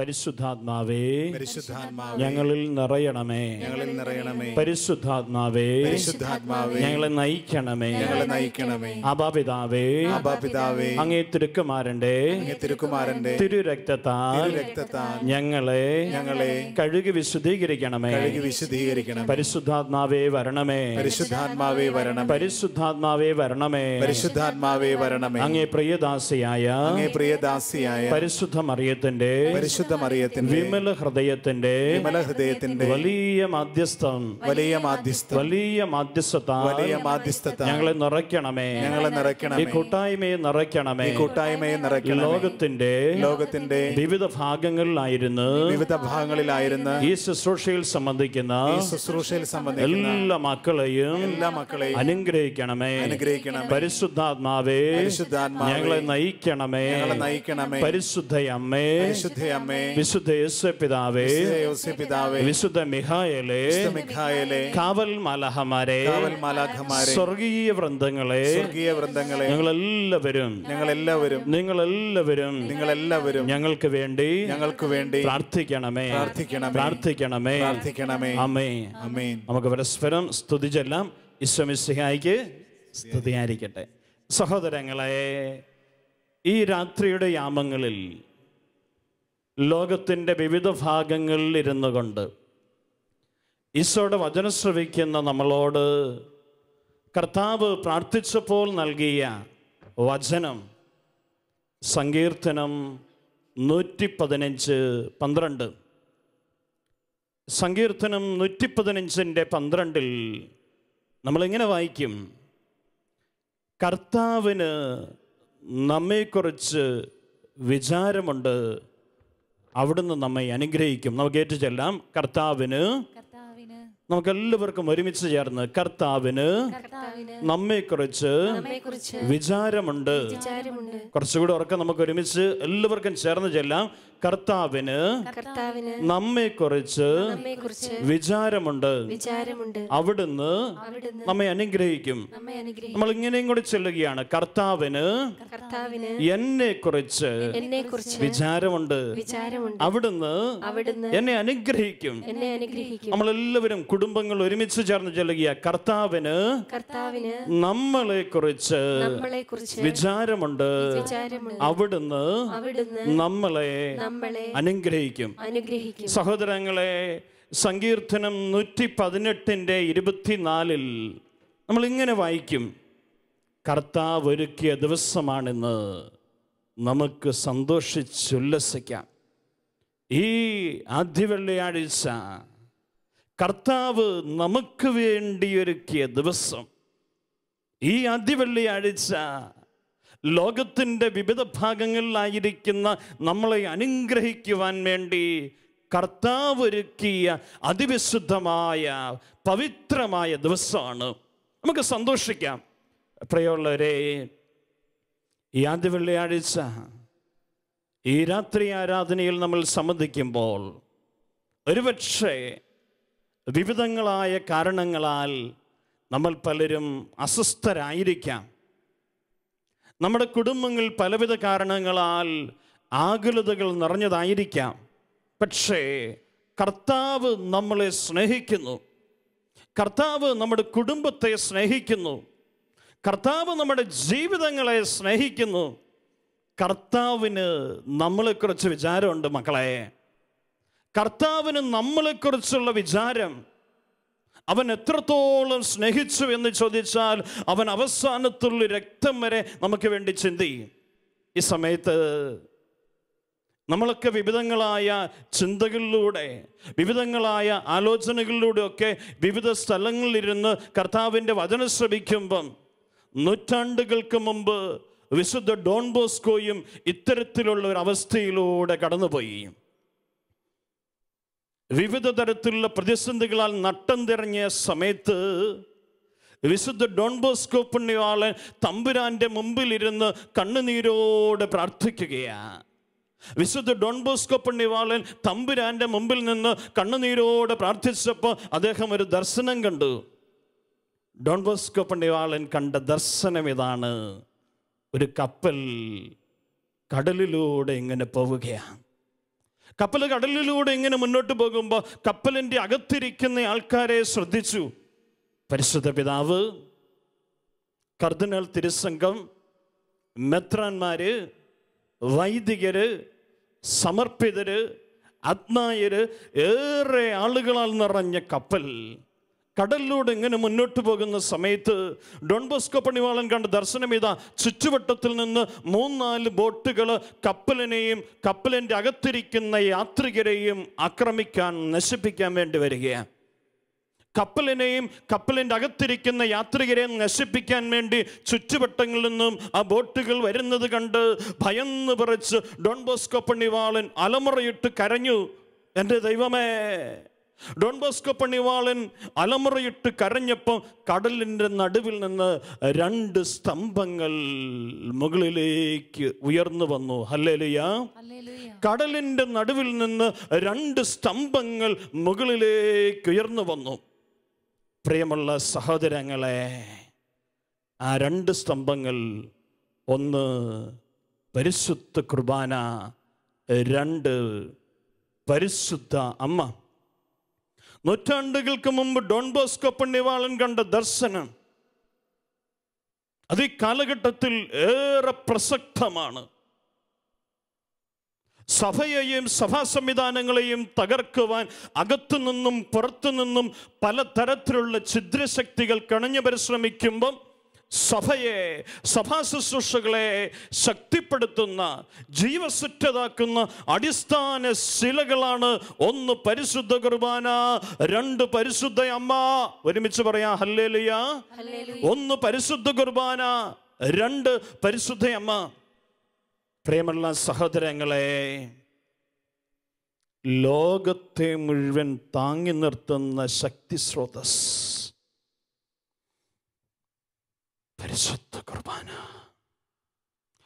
പരിശുദ്ധാത്മാവേ ഞങ്ങളിൽ നിറയണമേ ഞങ്ങളിൽ നിറയണമേ പരിശുദ്ധാത്മാവേ പരിശുദ്ധാത്മാവേ ഞങ്ങളെ നയിക്കണമേ ഞങ്ങളെ നയിക്കണമേ അബാപിതാവേ അബാപിതാവേ അങ്ങേ തിരുക്കുമാരന്റെ തിരുക്കുമാരന്റെ രക്തത്താൽ ഞങ്ങളെ ഞങ്ങളെ കഴുകി വിശുദ്ധീകരിക്കണമേ കഴുകി വിശുദ്ധീകരിക്കണം പരിശുദ്ധാത്മാവേ വരണമേ പരിശുദ്ധാത്മാവേ വരണം പരിശുദ്ധാത്മാവേ വരണമേ പരിശുദ്ധാത്മാവേ വരണമേ അങ്ങേ പ്രിയദാസിയായ അങ്ങേ പ്രിയദാസിയായ പരിശുദ്ധ മറിയത്തിന്റെ പരിശുദ്ധ വിമല ഹൃദയത്തിന്റെ വിമല ഹൃദയത്തിന്റെ വലിയ വലിയ വലിയ മാധ്യസ്ഥത വലിയ ഞങ്ങളെ നിറയ്ക്കണമേ ഞങ്ങളെ നിറയ്ക്കണമേ ഈ കൂട്ടായ്മയെ നിറയ്ക്കണമേ ഈ കൂട്ടായ്മയെ നിറയ്ക്കണം ലോകത്തിന്റെ ലോകത്തിന്റെ വിവിധ ഭാഗങ്ങളിലായിരുന്നു വിവിധ ഭാഗങ്ങളിലായിരുന്നു ഈ ശുശ്രൂഷയിൽ സംബന്ധിക്കുന്ന ശുശ്രൂഷയിൽ സംബന്ധിക്കുന്ന എല്ലാ മക്കളെയും എല്ലാ മക്കളെയും അനുഗ്രഹിക്കണമേ അനുഗ്രഹിക്കണമേ പരിശുദ്ധാത്മാവേ പരിശുദ്ധാത്മാവേ ഞങ്ങളെ നയിക്കണമേ ഞങ്ങളെ നയിക്കണമേ പരിശുദ്ധയമ്മേ പരിശുദ്ധയമ്മേ വിശുദ്ധ പിതാവേ വിശുദ്ധ കാവൽ സ്വർഗീയ വൃന്ദങ്ങളെ ഞങ്ങളെല്ലാവരും ഞങ്ങളെല്ലാവരും നിങ്ങളെല്ലാവരും നിങ്ങളെല്ലാവരും ഞങ്ങൾക്ക് വേണ്ടി ഞങ്ങൾക്ക് വേണ്ടി പ്രാർത്ഥിക്കണമേ പ്രാർത്ഥിക്കണമേ പ്രാർത്ഥിക്കണമേ പ്രാർത്ഥിക്കണമേ അമേ അമേ നമുക്ക് പരസ്പരം സ്തുതിച്ചെല്ലാം ഇസ്വമിസ്ഹായിക്ക് സ്തുതിയായിരിക്കട്ടെ സഹോദരങ്ങളെ ഈ രാത്രിയുടെ യാമങ്ങളിൽ ലോകത്തിൻ്റെ വിവിധ ഭാഗങ്ങളിൽ ഇരുന്നു കൊണ്ട് ഈശോയുടെ വചനം ശ്രവിക്കുന്ന നമ്മളോട് കർത്താവ് പ്രാർത്ഥിച്ചപ്പോൾ നൽകിയ വചനം സങ്കീർത്തനം നൂറ്റി പതിനഞ്ച് പന്ത്രണ്ട് സങ്കീർത്തനം നൂറ്റി പതിനഞ്ചിൻ്റെ പന്ത്രണ്ടിൽ നമ്മളിങ്ങനെ വായിക്കും കർത്താവിന് നമ്മെക്കുറിച്ച് വിചാരമുണ്ട് അവിടുന്ന് നമ്മെ അനുഗ്രഹിക്കും നമുക്ക് ഏറ്റു ചെല്ലാം കർത്താവിന് നമുക്ക് എല്ലാവർക്കും ഒരുമിച്ച് ചേർന്ന് കർത്താവിന് കുറിച്ച് വിചാരമുണ്ട് കുറച്ചുകൂടെ ഉറക്കം നമുക്ക് ഒരുമിച്ച് എല്ലാവർക്കും ചേർന്ന് ചെല്ലാം കർത്താവിന് നമ്മെ കുറിച്ച് വിചാരമുണ്ട് അവിടുന്ന് നമ്മെ അനുഗ്രഹിക്കും നമ്മൾ ഇങ്ങനെയും കൂടി ചെല്ലുകയാണ് കർത്താവിന് എന്നെ കുറിച്ച് വിചാരമുണ്ട് അവിടുന്ന് എന്നെ അനുഗ്രഹിക്കും നമ്മളെല്ലാവരും കുടുംബങ്ങൾ ഒരുമിച്ച് ചേർന്ന് ചെല്ലുക കർത്താവിന് നമ്മളെ കുറിച്ച് വിചാരമുണ്ട് അവിടുന്ന് നമ്മളെ നമ്മളെ അനുഗ്രഹിക്കും അനുഗ്രഹിക്കും സഹോദരങ്ങളെ സങ്കീർത്തനം നൂറ്റി പതിനെട്ടിൻ്റെ ഇരുപത്തിനാലിൽ നമ്മൾ ഇങ്ങനെ വായിക്കും കർത്താവ് ഒരുക്കിയ ദിവസമാണെന്ന് നമുക്ക് സന്തോഷിച്ചുല്ലസിക്കാം ഈ ആദ്യ വെള്ളിയാഴ്ച കർത്താവ് നമുക്ക് വേണ്ടി ഒരുക്കിയ ദിവസം ഈ ആദ്യ വെള്ളിയാഴ്ച ലോകത്തിൻ്റെ വിവിധ ഭാഗങ്ങളിലായിരിക്കുന്ന നമ്മളെ അനുഗ്രഹിക്കുവാൻ വേണ്ടി കർത്താവ് ഒരുക്കിയ അതിവിശുദ്ധമായ പവിത്രമായ ദിവസമാണ് നമുക്ക് സന്തോഷിക്കാം പ്രിയമുള്ളവരെ ഈ ആദ്യ വെള്ളിയാഴ്ച ഈ രാത്രി ആരാധനയിൽ നമ്മൾ സംബന്ധിക്കുമ്പോൾ ഒരുപക്ഷെ വിവിധങ്ങളായ കാരണങ്ങളാൽ നമ്മൾ പലരും അസ്വസ്ഥരായിരിക്കാം നമ്മുടെ കുടുംബങ്ങൾ പലവിധ കാരണങ്ങളാൽ ആകുലതകൾ നിറഞ്ഞതായിരിക്കാം പക്ഷേ കർത്താവ് നമ്മളെ സ്നേഹിക്കുന്നു കർത്താവ് നമ്മുടെ കുടുംബത്തെ സ്നേഹിക്കുന്നു കർത്താവ് നമ്മുടെ ജീവിതങ്ങളെ സ്നേഹിക്കുന്നു കർത്താവിന് നമ്മളെക്കുറിച്ച് വിചാരമുണ്ട് മക്കളെ കർത്താവിന് നമ്മളെക്കുറിച്ചുള്ള വിചാരം അവൻ എത്രത്തോളം സ്നേഹിച്ചു എന്ന് ചോദിച്ചാൽ അവൻ അവസാനത്തുള്ള രക്തം വരെ നമുക്ക് വേണ്ടി ചിന്തി ഈ സമയത്ത് നമ്മളൊക്കെ വിവിധങ്ങളായ ചിന്തകളിലൂടെ വിവിധങ്ങളായ ആലോചനകളിലൂടെയൊക്കെ വിവിധ സ്ഥലങ്ങളിലിരുന്ന് കർത്താവിൻ്റെ വചനം ശ്രമിക്കുമ്പം നൂറ്റാണ്ടുകൾക്ക് മുമ്പ് വിശുദ്ധ ഡോൺ ബോസ്കോയും ഇത്തരത്തിലുള്ള ഒരു അവസ്ഥയിലൂടെ കടന്നുപോയി വിവിധ തരത്തിലുള്ള പ്രതിസന്ധികളാൽ നട്ടം തിരഞ്ഞ സമയത്ത് വിശുദ്ധ ഡോൺ ബോസ്കോ പുണ്യവാളെ തമ്പുരാൻ്റെ മുമ്പിലിരുന്ന് കണ്ണുനീരോടെ പ്രാർത്ഥിക്കുകയാണ് വിശുദ്ധ ഡോൺ ബോസ്കോ പുണ്യവാളൻ തമ്പുരാൻ്റെ മുമ്പിൽ നിന്ന് കണ്ണുനീരോടെ പ്രാർത്ഥിച്ചപ്പോൾ അദ്ദേഹം ഒരു ദർശനം കണ്ടു ഡോൺ ബോസ്കോ പുണ്യവാളൻ കണ്ട ദർശനം ഇതാണ് ഒരു കപ്പൽ കടലിലൂടെ ഇങ്ങനെ പോവുകയാണ് കപ്പൽ കടലിലൂടെ ഇങ്ങനെ മുന്നോട്ട് പോകുമ്പോൾ കപ്പലിൻ്റെ അകത്തിരിക്കുന്ന ആൾക്കാരെ ശ്രദ്ധിച്ചു പരിശുദ്ധ പിതാവ് കർദിനൽ തിരുസംഘം മെത്രാന്മാര് വൈദികര് സമർപ്പിതര് ആത്മായര് ഏറെ ആളുകളാൽ നിറഞ്ഞ കപ്പൽ കടലിലൂടെ ഇങ്ങനെ മുന്നോട്ട് പോകുന്ന സമയത്ത് ഡോൺ ബോസ്കോ പണിവാളൻ കണ്ട ദർശനം ഇതാ ചുറ്റുവട്ടത്തിൽ നിന്ന് മൂന്നാല് ബോട്ടുകൾ കപ്പലിനെയും കപ്പലിൻ്റെ അകത്തിരിക്കുന്ന യാത്രികരെയും ആക്രമിക്കാൻ നശിപ്പിക്കാൻ വേണ്ടി വരികയാണ് കപ്പലിനെയും കപ്പലിൻ്റെ അകത്തിരിക്കുന്ന യാത്രികരെയും നശിപ്പിക്കാൻ വേണ്ടി ചുറ്റുവട്ടങ്ങളിൽ നിന്നും ആ ബോട്ടുകൾ വരുന്നത് കണ്ട് ഭയന്ന് പറച്ച് ഡോൺ ബോസ്കോ പണിവാളൻ അലമുറയിട്ട് കരഞ്ഞു എൻ്റെ ദൈവമേ ഡോൺ ബോസ്കോ പണിവാളൻ അലമുറയിട്ട് കരഞ്ഞപ്പോൾ കടലിൻ്റെ നടുവിൽ നിന്ന് രണ്ട് സ്തംഭങ്ങൾ മുകളിലേക്ക് ഉയർന്നു വന്നു ഹല്ലേലുയ കടലിൻ്റെ നടുവിൽ നിന്ന് രണ്ട് സ്തംഭങ്ങൾ മുകളിലേക്ക് ഉയർന്നു വന്നു പ്രിയമുള്ള സഹോദരങ്ങളെ ആ രണ്ട് സ്തംഭങ്ങൾ ഒന്ന് പരിശുദ്ധ കുർബാന രണ്ട് പരിശുദ്ധ അമ്മ നൂറ്റാണ്ടുകൾക്ക് മുമ്പ് ഡോൺ ബോസ്കോ പണ്ണിവാളൻ കണ്ട ദർശനം അത് ഈ കാലഘട്ടത്തിൽ ഏറെ പ്രസക്തമാണ് സഭയെയും സഭാ സംവിധാനങ്ങളെയും തകർക്കുവാൻ അകത്തുനിന്നും പുറത്തുനിന്നും തരത്തിലുള്ള ഛിദ്രശക്തികൾ കണഞ്ഞു പരിശ്രമിക്കുമ്പം സഭയെ സഭാ ശുശ്രൂഷകളെ ശക്തിപ്പെടുത്തുന്ന ജീവസുറ്റതാക്കുന്ന അടിസ്ഥാന ശിലകളാണ് ഒന്ന് പരിശുദ്ധ കുർബാന രണ്ട് പരിശുദ്ധ അമ്മ ഒരുമിച്ച് പറയാം ഹല്ലേലിയ ഒന്ന് പരിശുദ്ധ കുർബാന രണ്ട് പരിശുദ്ധ അമ്മ പ്രേമുള്ള സഹോദരങ്ങളെ ലോകത്തെ മുഴുവൻ താങ്ങി നിർത്തുന്ന ശക്തി സ്രോതസ് പരിശുദ്ധ കുർബാന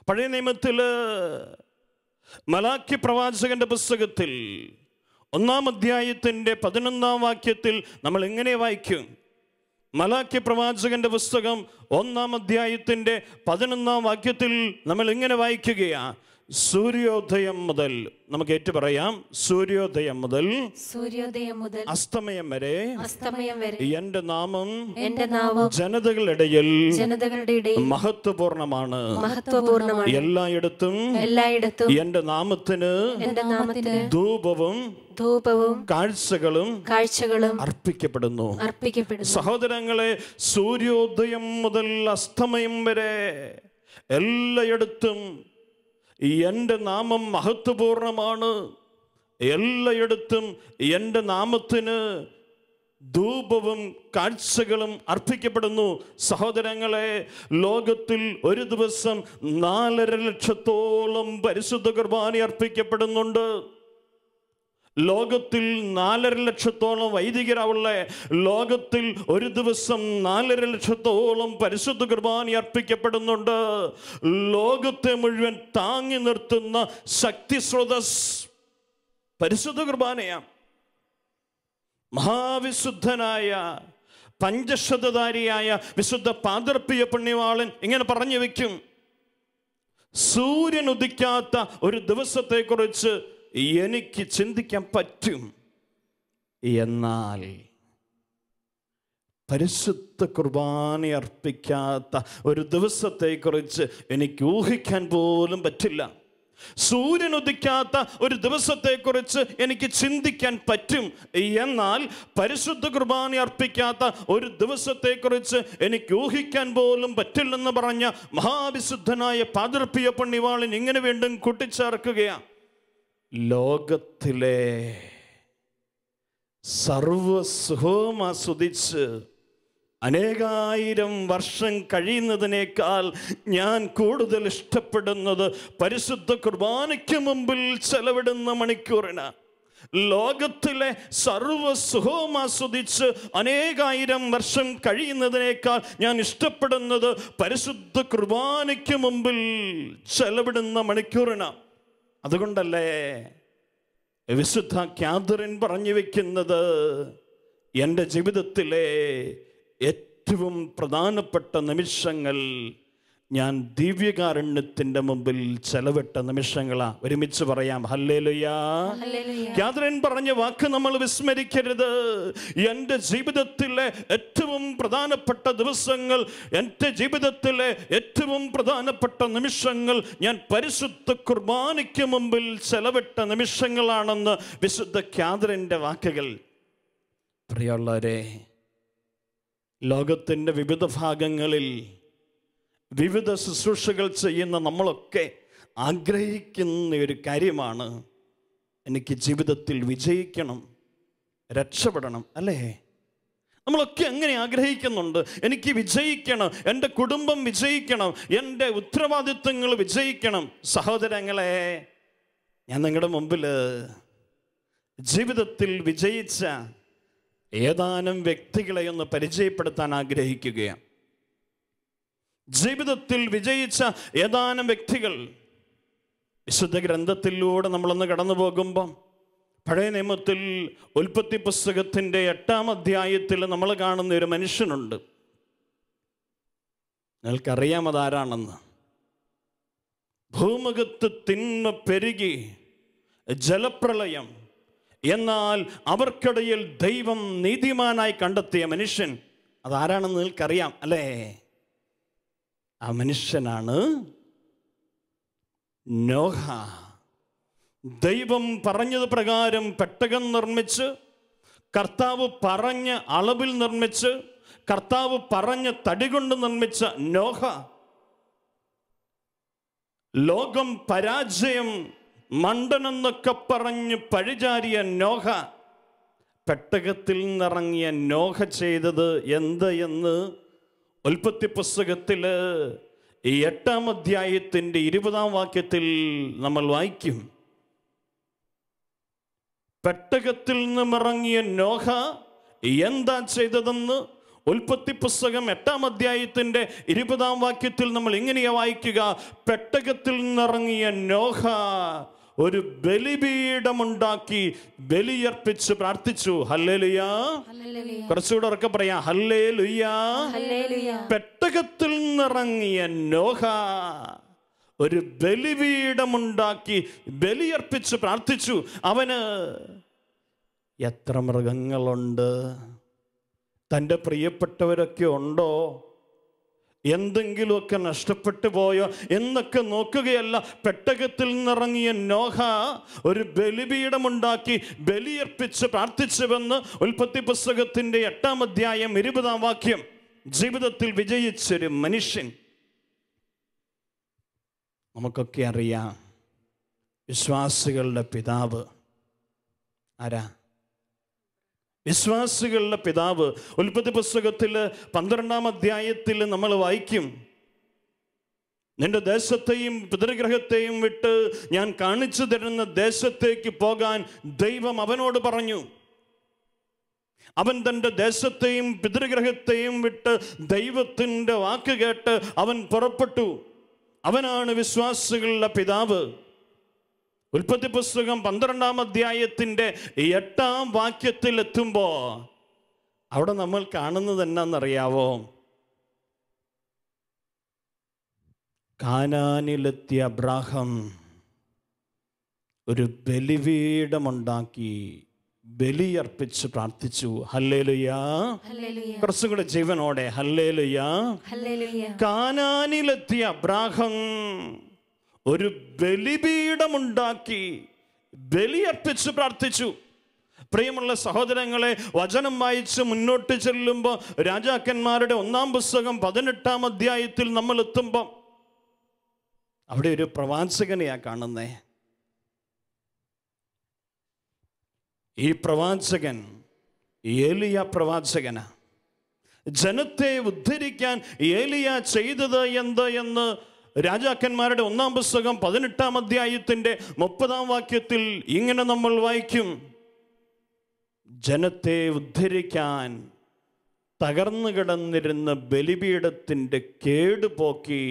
പഴയ നിയമത്തിൽ മലാക്കി പ്രവാചകന്റെ പുസ്തകത്തിൽ ഒന്നാം അധ്യായത്തിൻ്റെ പതിനൊന്നാം വാക്യത്തിൽ നമ്മൾ എങ്ങനെ വായിക്കും മലാക്കി പ്രവാചകന്റെ പുസ്തകം ഒന്നാം അധ്യായത്തിൻ്റെ പതിനൊന്നാം വാക്യത്തിൽ നമ്മൾ ഇങ്ങനെ വായിക്കുകയാണ് സൂര്യോദയം മുതൽ നമുക്ക് ഏറ്റു പറയാം സൂര്യോദയം മുതൽ സൂര്യോദയം മുതൽ അസ്തമയം വരെ അസ്തമയം വരെ എന്റെ നാമം എന്റെ നാമം ജനതകളിടയിൽ ജനതകളുടെ ഇടയിൽ മഹത്വപൂർണമാണ് മഹത്വപൂർണമാണ് എല്ലായിടത്തും എല്ലായിടത്തും എന്റെ നാമത്തിന് എന്റെ നാമത്തിന് ധൂപവും ധൂപവും കാഴ്ചകളും കാഴ്ചകളും അർപ്പിക്കപ്പെടുന്നു അർപ്പിക്കപ്പെടുന്നു സഹോദരങ്ങളെ സൂര്യോദയം മുതൽ അസ്തമയം വരെ എല്ലായിടത്തും എൻ്റെ നാമം മഹത്വപൂർണമാണ് എല്ലായിടത്തും എൻ്റെ നാമത്തിന് ധൂപവും കാഴ്ചകളും അർപ്പിക്കപ്പെടുന്നു സഹോദരങ്ങളെ ലോകത്തിൽ ഒരു ദിവസം നാലര ലക്ഷത്തോളം പരിശുദ്ധ കുർബാന അർപ്പിക്കപ്പെടുന്നുണ്ട് ലോകത്തിൽ നാലര ലക്ഷത്തോളം വൈദികരാവുള്ള ലോകത്തിൽ ഒരു ദിവസം നാലര ലക്ഷത്തോളം പരിശുദ്ധ കുർബാന അർപ്പിക്കപ്പെടുന്നുണ്ട് ലോകത്തെ മുഴുവൻ താങ്ങി നിർത്തുന്ന ശക്തി സ്രോതസ് പരിശുദ്ധ കുർബാനയാണ് മഹാവിശുദ്ധനായ പഞ്ചശതധാരിയായ വിശുദ്ധ പാതിർപ്പിയ പുണ്യവാളൻ ഇങ്ങനെ പറഞ്ഞു വയ്ക്കും സൂര്യൻ ഉദിക്കാത്ത ഒരു ദിവസത്തെക്കുറിച്ച് എനിക്ക് ചിന്തിക്കാൻ പറ്റും എന്നാൽ പരിശുദ്ധ കുർബാന അർപ്പിക്കാത്ത ഒരു ദിവസത്തെക്കുറിച്ച് എനിക്ക് ഊഹിക്കാൻ പോലും പറ്റില്ല സൂര്യൻ ഉദിക്കാത്ത ഒരു ദിവസത്തെക്കുറിച്ച് എനിക്ക് ചിന്തിക്കാൻ പറ്റും എന്നാൽ പരിശുദ്ധ കുർബാന അർപ്പിക്കാത്ത ഒരു ദിവസത്തെക്കുറിച്ച് എനിക്ക് ഊഹിക്കാൻ പോലും പറ്റില്ലെന്ന് പറഞ്ഞ മഹാവിശുദ്ധനായ പാതിർപ്പിയ പണിവാളൻ ഇങ്ങനെ വീണ്ടും കൂട്ടിച്ചേർക്കുകയാണ് ലോകത്തിലെ സർവസുഖവും ആസ്വദിച്ച് അനേകായിരം വർഷം കഴിയുന്നതിനേക്കാൾ ഞാൻ കൂടുതൽ ഇഷ്ടപ്പെടുന്നത് പരിശുദ്ധ കുർബാനയ്ക്ക് മുമ്പിൽ ചെലവിടുന്ന മണിക്കൂറിന് ലോകത്തിലെ സർവസുഖവും ആസ്വദിച്ച് അനേകായിരം വർഷം കഴിയുന്നതിനേക്കാൾ ഞാൻ ഇഷ്ടപ്പെടുന്നത് പരിശുദ്ധ കുർബാനയ്ക്ക് മുമ്പിൽ ചെലവിടുന്ന മണിക്കൂറിനാണ് അതുകൊണ്ടല്ലേ വിശുദ്ധ ക്യാതറിൻ പറഞ്ഞു വെക്കുന്നത് എൻ്റെ ജീവിതത്തിലെ ഏറ്റവും പ്രധാനപ്പെട്ട നിമിഷങ്ങൾ ഞാൻ ദിവ്യകാരുണ്യത്തിൻ്റെ മുമ്പിൽ ചെലവിട്ട നിമിഷങ്ങളാ ഒരുമിച്ച് പറയാം ഹല്ലേലുയാത്രൻ പറഞ്ഞ വാക്ക് നമ്മൾ വിസ്മരിക്കരുത് എൻ്റെ ജീവിതത്തിലെ ഏറ്റവും പ്രധാനപ്പെട്ട ദിവസങ്ങൾ എൻ്റെ ജീവിതത്തിലെ ഏറ്റവും പ്രധാനപ്പെട്ട നിമിഷങ്ങൾ ഞാൻ പരിശുദ്ധ കുർബാനയ്ക്ക് മുമ്പിൽ ചെലവിട്ട നിമിഷങ്ങളാണെന്ന് വിശുദ്ധ ഖ്യാതരൻ്റെ വാക്കുകൾ പ്രിയമുള്ളവരെ ലോകത്തിൻ്റെ വിവിധ ഭാഗങ്ങളിൽ വിവിധ ശുശ്രൂഷകൾ ചെയ്യുന്ന നമ്മളൊക്കെ ആഗ്രഹിക്കുന്ന ഒരു കാര്യമാണ് എനിക്ക് ജീവിതത്തിൽ വിജയിക്കണം രക്ഷപ്പെടണം അല്ലേ നമ്മളൊക്കെ അങ്ങനെ ആഗ്രഹിക്കുന്നുണ്ട് എനിക്ക് വിജയിക്കണം എൻ്റെ കുടുംബം വിജയിക്കണം എൻ്റെ ഉത്തരവാദിത്വങ്ങൾ വിജയിക്കണം സഹോദരങ്ങളെ ഞാൻ നിങ്ങളുടെ മുമ്പിൽ ജീവിതത്തിൽ വിജയിച്ച ഏതാനും വ്യക്തികളെ ഒന്ന് പരിചയപ്പെടുത്താൻ ആഗ്രഹിക്കുകയാണ് ജീവിതത്തിൽ വിജയിച്ച ഏതാനും വ്യക്തികൾ വിശുദ്ധ ഗ്രന്ഥത്തിലൂടെ നമ്മളൊന്ന് കടന്നു പോകുമ്പം പഴയ നിയമത്തിൽ ഉൽപ്പത്തി പുസ്തകത്തിൻ്റെ എട്ടാം അധ്യായത്തിൽ നമ്മൾ കാണുന്ന ഒരു മനുഷ്യനുണ്ട് നിങ്ങൾക്കറിയാം അതാരാണെന്ന് ഭൂമുഖത്ത് തിന്മ പെരുകി ജലപ്രളയം എന്നാൽ അവർക്കിടയിൽ ദൈവം നീതിമാനായി കണ്ടെത്തിയ മനുഷ്യൻ അതാരാണെന്ന് നിങ്ങൾക്കറിയാം അല്ലേ ആ മനുഷ്യനാണ് നോഹ ദൈവം പറഞ്ഞത് പ്രകാരം പെട്ടകം നിർമ്മിച്ച് കർത്താവ് പറഞ്ഞ അളവിൽ നിർമ്മിച്ച് കർത്താവ് പറഞ്ഞ തടി കൊണ്ട് നിർമ്മിച്ച നോഹ ലോകം പരാജയം മണ്ടനെന്നൊക്കെ പറഞ്ഞ് പഴിചാരിയ നോഹ പെട്ടകത്തിൽ നിറങ്ങിയ നോഹ ചെയ്തത് എന്ത് എന്ന് ഉൽപ്പത്തി പുസ്തകത്തില് ഈ എട്ടാം അധ്യായത്തിന്റെ ഇരുപതാം വാക്യത്തിൽ നമ്മൾ വായിക്കും പെട്ടകത്തിൽ നിന്നും ഇറങ്ങിയ നോഹ എന്താ ചെയ്തതെന്ന് ഉൽപ്പത്തി പുസ്തകം എട്ടാം അധ്യായത്തിന്റെ ഇരുപതാം വാക്യത്തിൽ നമ്മൾ ഇങ്ങനെയാ വായിക്കുക പെട്ടകത്തിൽ നിന്നിറങ്ങിയ നോഹ ഒരു ബലിപീഠമുണ്ടാക്കി ബലിയർപ്പിച്ച് പ്രാർത്ഥിച്ചു ഹല്ലേലുയ കുറച്ചുകൂടെ ഉറക്കെ പറയാം ഹല്ലേലുയ പെട്ടകത്തിൽ നിറങ്ങിയ നോഹ ഒരു ബലിപീഠമുണ്ടാക്കി ബലിയർപ്പിച്ച് പ്രാർത്ഥിച്ചു അവന് എത്ര മൃഗങ്ങളുണ്ട് തൻ്റെ പ്രിയപ്പെട്ടവരൊക്കെ ഉണ്ടോ എന്തെങ്കിലുമൊക്കെ നഷ്ടപ്പെട്ടു പോയോ എന്നൊക്കെ നോക്കുകയല്ല പെട്ടകത്തിൽ നിന്നിറങ്ങിയ നോഹ ഒരു ബലിപീഠമുണ്ടാക്കി ബലിയർപ്പിച്ച് പ്രാർത്ഥിച്ചുവെന്ന് ഉൽപ്പത്തി പുസ്തകത്തിൻ്റെ എട്ടാം അധ്യായം ഇരുപതാം വാക്യം ജീവിതത്തിൽ വിജയിച്ചൊരു മനുഷ്യൻ നമുക്കൊക്കെ അറിയാം വിശ്വാസികളുടെ പിതാവ് ആരാ വിശ്വാസികളുടെ പിതാവ് ഉൽപ്പത്തി പുസ്തകത്തിൽ പന്ത്രണ്ടാം അധ്യായത്തിൽ നമ്മൾ വായിക്കും നിന്റെ ദേശത്തെയും പിതൃഗ്രഹത്തെയും വിട്ട് ഞാൻ കാണിച്ചു തരുന്ന ദേശത്തേക്ക് പോകാൻ ദൈവം അവനോട് പറഞ്ഞു അവൻ തൻ്റെ ദേശത്തെയും പിതൃഗ്രഹത്തെയും വിട്ട് ദൈവത്തിൻ്റെ വാക്ക് കേട്ട് അവൻ പുറപ്പെട്ടു അവനാണ് വിശ്വാസികളുടെ പിതാവ് ഉൽപ്പത്തി പുസ്തകം പന്ത്രണ്ടാം അധ്യായത്തിൻ്റെ എട്ടാം വാക്യത്തിൽ എത്തുമ്പോൾ അവിടെ നമ്മൾ കാണുന്നത് എന്നാണെന്നറിയാവോ കാനാനിലെത്തിയ അബ്രാഹം ഒരു ബലിപീഠമുണ്ടാക്കി ബലിയർപ്പിച്ച് പ്രാർത്ഥിച്ചു ഹല്ലേലുയാ കുറച്ചും കൂടെ ജീവനോടെ ഹല്ലേലുയാ കാനാനിലെത്തിയ അബ്രാഹം ഒരു ബലിപീഠമുണ്ടാക്കി ബലിയർപ്പിച്ച് പ്രാർത്ഥിച്ചു പ്രിയമുള്ള സഹോദരങ്ങളെ വചനം വായിച്ച് മുന്നോട്ട് ചെല്ലുമ്പോൾ രാജാക്കന്മാരുടെ ഒന്നാം പുസ്തകം പതിനെട്ടാം അധ്യായത്തിൽ നമ്മൾ എത്തുമ്പം അവിടെ ഒരു പ്രവാചകനെയാ കാണുന്നേ ഈ പ്രവാചകൻ ഏലിയ പ്രവാചകനാ ജനത്തെ ഉദ്ധരിക്കാൻ ഏലിയ ചെയ്തത് എന്ത് എന്ന് രാജാക്കന്മാരുടെ ഒന്നാം പുസ്തകം പതിനെട്ടാം അധ്യായത്തിൻ്റെ മുപ്പതാം വാക്യത്തിൽ ഇങ്ങനെ നമ്മൾ വായിക്കും ജനത്തെ ഉദ്ധരിക്കാൻ തകർന്നു കിടന്നിരുന്ന ബലിപീഠത്തിൻ്റെ കേടുപോക്കി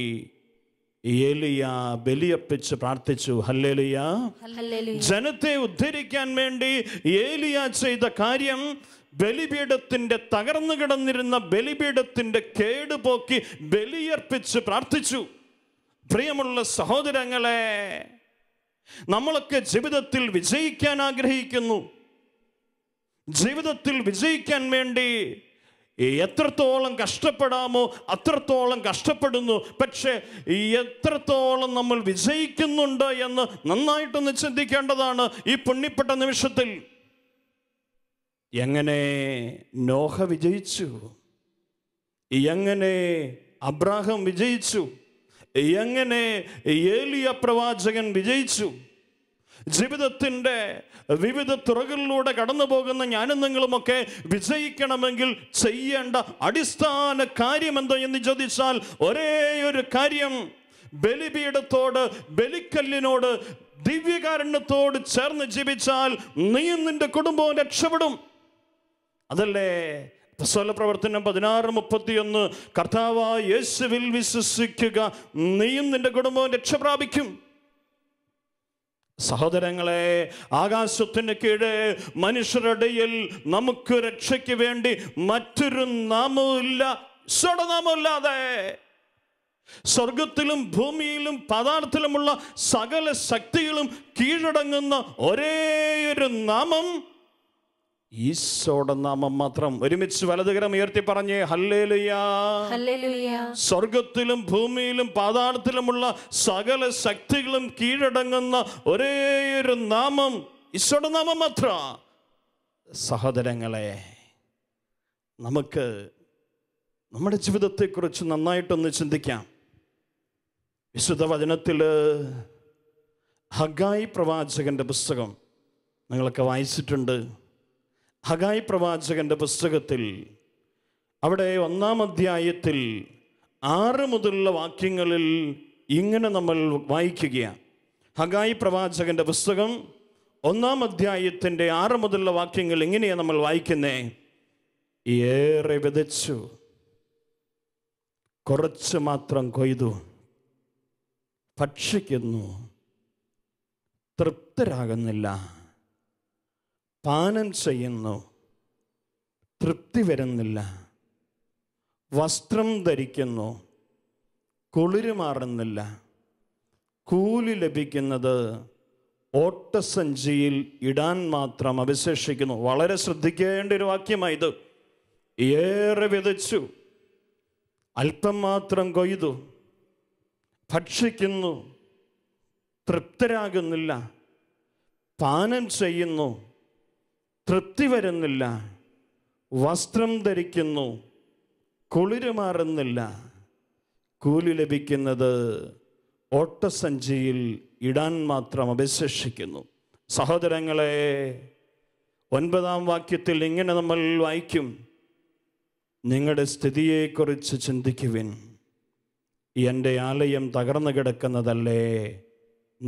ഏലിയ ബലിയപ്പിച്ച് പ്രാർത്ഥിച്ചു ഹല്ലേലിയ ജനത്തെ ഉദ്ധരിക്കാൻ വേണ്ടി ഏലിയ ചെയ്ത കാര്യം ബലിപീഠത്തിന്റെ തകർന്നു കിടന്നിരുന്ന ബലിപീഠത്തിന്റെ കേടുപോക്കി ബലിയർപ്പിച്ച് പ്രാർത്ഥിച്ചു പ്രിയമുള്ള സഹോദരങ്ങളെ നമ്മളൊക്കെ ജീവിതത്തിൽ വിജയിക്കാൻ ആഗ്രഹിക്കുന്നു ജീവിതത്തിൽ വിജയിക്കാൻ വേണ്ടി എത്രത്തോളം കഷ്ടപ്പെടാമോ അത്രത്തോളം കഷ്ടപ്പെടുന്നു പക്ഷേ എത്രത്തോളം നമ്മൾ വിജയിക്കുന്നുണ്ട് എന്ന് നന്നായിട്ടൊന്ന് ചിന്തിക്കേണ്ടതാണ് ഈ പുണ്യപ്പെട്ട നിമിഷത്തിൽ എങ്ങനെ നോഹ വിജയിച്ചു എങ്ങനെ അബ്രാഹം വിജയിച്ചു എങ്ങനെ ഏലിയ പ്രവാചകൻ വിജയിച്ചു ജീവിതത്തിൻ്റെ വിവിധ തുറകളിലൂടെ കടന്നു പോകുന്ന ഞാനും നിങ്ങളുമൊക്കെ വിജയിക്കണമെങ്കിൽ ചെയ്യേണ്ട അടിസ്ഥാന കാര്യം എന്തോ എന്ന് ചോദിച്ചാൽ ഒരേ ഒരു കാര്യം ബലിപീഠത്തോട് ബലിക്കല്ലിനോട് ദിവ്യകാരുണ്യത്തോട് ചേർന്ന് ജീവിച്ചാൽ നീ നിന്റെ കുടുംബവും രക്ഷപ്പെടും അതല്ലേ പ്രവർത്തനം പതിനാറ് മുപ്പത്തിയൊന്ന് കർത്താവ യേശുവിൽ വിശ്വസിക്കുക നീയും നിന്റെ കുടുംബവും രക്ഷപ്രാപിക്കും സഹോദരങ്ങളെ ആകാശത്തിന് കീഴെ മനുഷ്യരുടെയിൽ നമുക്ക് രക്ഷയ്ക്ക് വേണ്ടി മറ്റൊരു നാമവുമില്ല സ്വടനാമല്ലാതെ സ്വർഗത്തിലും ഭൂമിയിലും പദാർത്ഥത്തിലുമുള്ള സകല ശക്തികളും കീഴടങ്ങുന്ന ഒരേയൊരു നാമം ഈശോടെ നാമം മാത്രം ഒരുമിച്ച് വലതുകരം ഉയർത്തി പറഞ്ഞേ ഹല്ലേലുയാ സ്വർഗത്തിലും ഭൂമിയിലും പാതാളത്തിലുമുള്ള സകല ശക്തികളും കീഴടങ്ങുന്ന ഒരേ ഒരു നാമം ഈശോടെ നാമം മാത്ര സഹോദരങ്ങളെ നമുക്ക് നമ്മുടെ ജീവിതത്തെക്കുറിച്ച് നന്നായിട്ടൊന്ന് ചിന്തിക്കാം വിശുദ്ധ വചനത്തിൽ ഹഗായി പ്രവാചകൻ്റെ പുസ്തകം നിങ്ങളൊക്കെ വായിച്ചിട്ടുണ്ട് ഹഗായ് പ്രവാചകൻ്റെ പുസ്തകത്തിൽ അവിടെ ഒന്നാം അധ്യായത്തിൽ ആറ് മുതലുള്ള വാക്യങ്ങളിൽ ഇങ്ങനെ നമ്മൾ വായിക്കുകയാണ് ഹഗായ് പ്രവാചകൻ്റെ പുസ്തകം ഒന്നാം അധ്യായത്തിൻ്റെ ആറ് മുതലുള്ള വാക്യങ്ങൾ എങ്ങനെയാണ് നമ്മൾ വായിക്കുന്നേ ഏറെ വിതച്ചു കുറച്ച് മാത്രം കൊയ്തു ഭക്ഷിക്കുന്നു തൃപ്തരാകുന്നില്ല പാനം ചെയ്യുന്നു തൃപ്തി വരുന്നില്ല വസ്ത്രം ധരിക്കുന്നു കുളിര് മാറുന്നില്ല കൂലി ലഭിക്കുന്നത് ഓട്ടസഞ്ചിയിൽ ഇടാൻ മാത്രം അവശേഷിക്കുന്നു വളരെ ശ്രദ്ധിക്കേണ്ട ഒരു വാക്യമായി ഇത് ഏറെ വിതച്ചു അല്പം മാത്രം കൊയ്തു ഭക്ഷിക്കുന്നു തൃപ്തരാകുന്നില്ല പാനം ചെയ്യുന്നു തൃപ്തി വരുന്നില്ല വസ്ത്രം ധരിക്കുന്നു കുളിര് മാറുന്നില്ല കൂലി ലഭിക്കുന്നത് ഓട്ടസഞ്ചിയിൽ ഇടാൻ മാത്രം അവശേഷിക്കുന്നു സഹോദരങ്ങളെ ഒൻപതാം വാക്യത്തിൽ ഇങ്ങനെ നമ്മൾ വായിക്കും നിങ്ങളുടെ സ്ഥിതിയെക്കുറിച്ച് ചിന്തിക്കുവിൻ എൻ്റെ ആലയം തകർന്നു കിടക്കുന്നതല്ലേ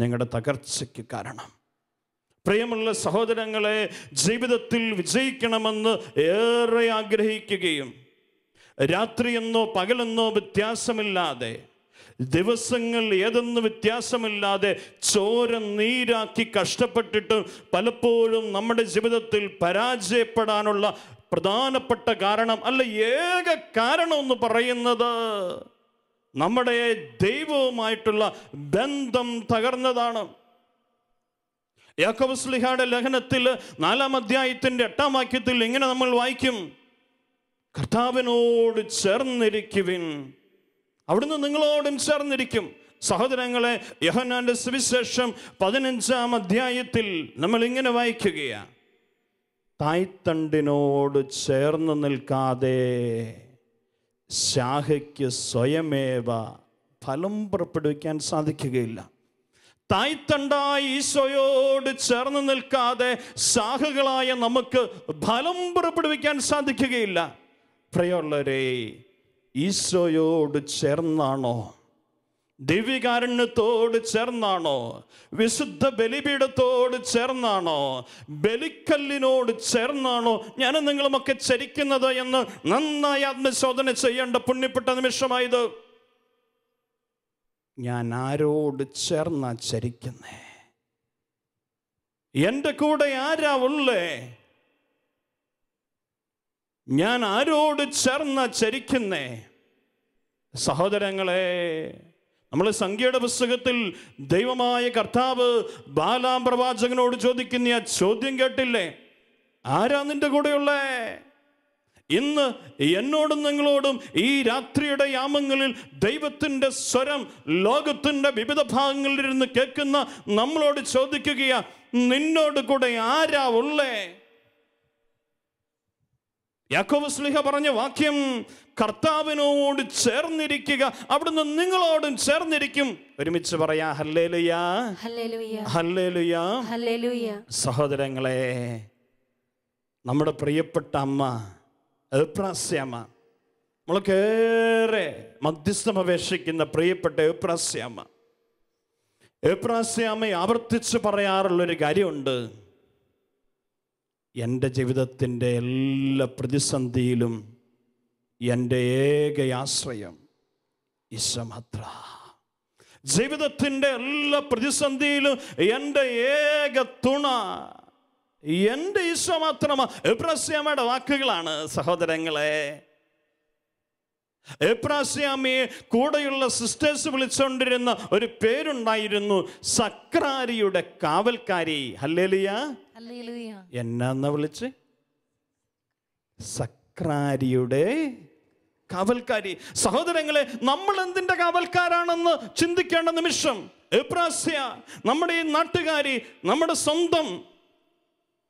നിങ്ങളുടെ തകർച്ചയ്ക്ക് കാരണം പ്രിയമുള്ള സഹോദരങ്ങളെ ജീവിതത്തിൽ വിജയിക്കണമെന്ന് ഏറെ ആഗ്രഹിക്കുകയും രാത്രിയെന്നോ പകലെന്നോ വ്യത്യാസമില്ലാതെ ദിവസങ്ങൾ ഏതെന്ന് വ്യത്യാസമില്ലാതെ ചോര നീരാക്കി കഷ്ടപ്പെട്ടിട്ട് പലപ്പോഴും നമ്മുടെ ജീവിതത്തിൽ പരാജയപ്പെടാനുള്ള പ്രധാനപ്പെട്ട കാരണം അല്ല ഏക കാരണം എന്ന് പറയുന്നത് നമ്മുടെ ദൈവവുമായിട്ടുള്ള ബന്ധം തകർന്നതാണ് യാക്കോബ് സ്ലിഹയുടെ ലഹനത്തിൽ നാലാം അധ്യായത്തിൻ്റെ എട്ടാം വാക്യത്തിൽ എങ്ങനെ നമ്മൾ വായിക്കും കർത്താവിനോട് ചേർന്നിരിക്കുവിൻ അവിടുന്ന് നിങ്ങളോടും ചേർന്നിരിക്കും സഹോദരങ്ങളെ യഹനാന്റെ സുവിശേഷം പതിനഞ്ചാം അധ്യായത്തിൽ നമ്മൾ ഇങ്ങനെ വായിക്കുകയാണ് തായ്തണ്ടിനോട് ചേർന്ന് നിൽക്കാതെ ശാഖയ്ക്ക് സ്വയമേവ ഫലം പുറപ്പെടുവിക്കാൻ സാധിക്കുകയില്ല തായ്തണ്ടായി ഈശോയോട് ചേർന്ന് നിൽക്കാതെ ശാഖകളായ നമുക്ക് ഫലം പുറപ്പെടുവിക്കാൻ സാധിക്കുകയില്ല പ്രിയുള്ളവരെ ഈശോയോട് ചേർന്നാണോ ദിവ്യകാരുണ്യത്തോട് ചേർന്നാണോ വിശുദ്ധ ബലിപീഠത്തോട് ചേർന്നാണോ ബലിക്കല്ലിനോട് ചേർന്നാണോ ഞാൻ നിങ്ങളുമൊക്കെ ചരിക്കുന്നത് എന്ന് നന്നായി ആത്മശോധന ചെയ്യേണ്ട പുണ്യപ്പെട്ട നിമിഷമായത് ഞാൻ ആരോട് ചേർന്നാ ചരിക്കുന്നേ എൻ്റെ കൂടെ ആരാ ഉള്ളേ ഞാൻ ആരോട് ചേർന്ന ചരിക്കുന്നേ സഹോദരങ്ങളെ നമ്മൾ സംഖ്യയുടെ പുസ്തകത്തിൽ ദൈവമായ കർത്താവ് ബാലാം പ്രവാചകനോട് ചോദിക്കുന്ന ആ ചോദ്യം കേട്ടില്ലേ ആരാ നിന്റെ കൂടെയുള്ളേ ഇന്ന് എന്നോടും നിങ്ങളോടും ഈ രാത്രിയുടെ യാമങ്ങളിൽ ദൈവത്തിൻ്റെ സ്വരം ലോകത്തിൻ്റെ വിവിധ ഭാഗങ്ങളിലിരുന്ന് കേൾക്കുന്ന നമ്മളോട് ചോദിക്കുകയാ നിന്നോട് കൂടെ ആരാ ഉള്ളേ യാക്കോബ് സ്ലിഹ പറഞ്ഞ വാക്യം കർത്താവിനോട് ചേർന്നിരിക്കുക അവിടുന്ന് നിങ്ങളോടും ചേർന്നിരിക്കും ഒരുമിച്ച് പറയാ ഹല്ലേലുയാ ഹല്ലേലുയാ ഹല്ലേലുയാ സഹോദരങ്ങളെ നമ്മുടെ പ്രിയപ്പെട്ട അമ്മ എപ്രാസ്യാമ നമ്മൾക്കേറെ മധ്യസ്ഥം അപേക്ഷിക്കുന്ന പ്രിയപ്പെട്ട എപ്രാസ്യാമ എപ്രാസ്യാമ ആവർത്തിച്ച് പറയാറുള്ളൊരു കാര്യമുണ്ട് എൻ്റെ ജീവിതത്തിൻ്റെ എല്ലാ പ്രതിസന്ധിയിലും എൻ്റെ ഏക ആശ്രയം ഈശ്വമാത്ര ജീവിതത്തിൻ്റെ എല്ലാ പ്രതിസന്ധിയിലും എൻ്റെ ഏക തുണ എൻ്റെ ഈശോ മാത്രം എബ്രാസ്യാമയുടെ വാക്കുകളാണ് സഹോദരങ്ങളെ എബ്രാസ്യാമിയെ കൂടെയുള്ള സിസ്റ്റേഴ്സ് വിളിച്ചുകൊണ്ടിരുന്ന ഒരു പേരുണ്ടായിരുന്നു സക്രാരിയുടെ കാവൽക്കാരി ഹല്ലേലിയ എന്നാന്ന വിളിച്ച് സക്രാരിയുടെ കാവൽക്കാരി സഹോദരങ്ങളെ നമ്മൾ എന്തിൻ്റെ കാവൽക്കാരാണെന്ന് ചിന്തിക്കേണ്ട നിമിഷം എബ്രാസ്യ നമ്മുടെ ഈ നാട്ടുകാരി നമ്മുടെ സ്വന്തം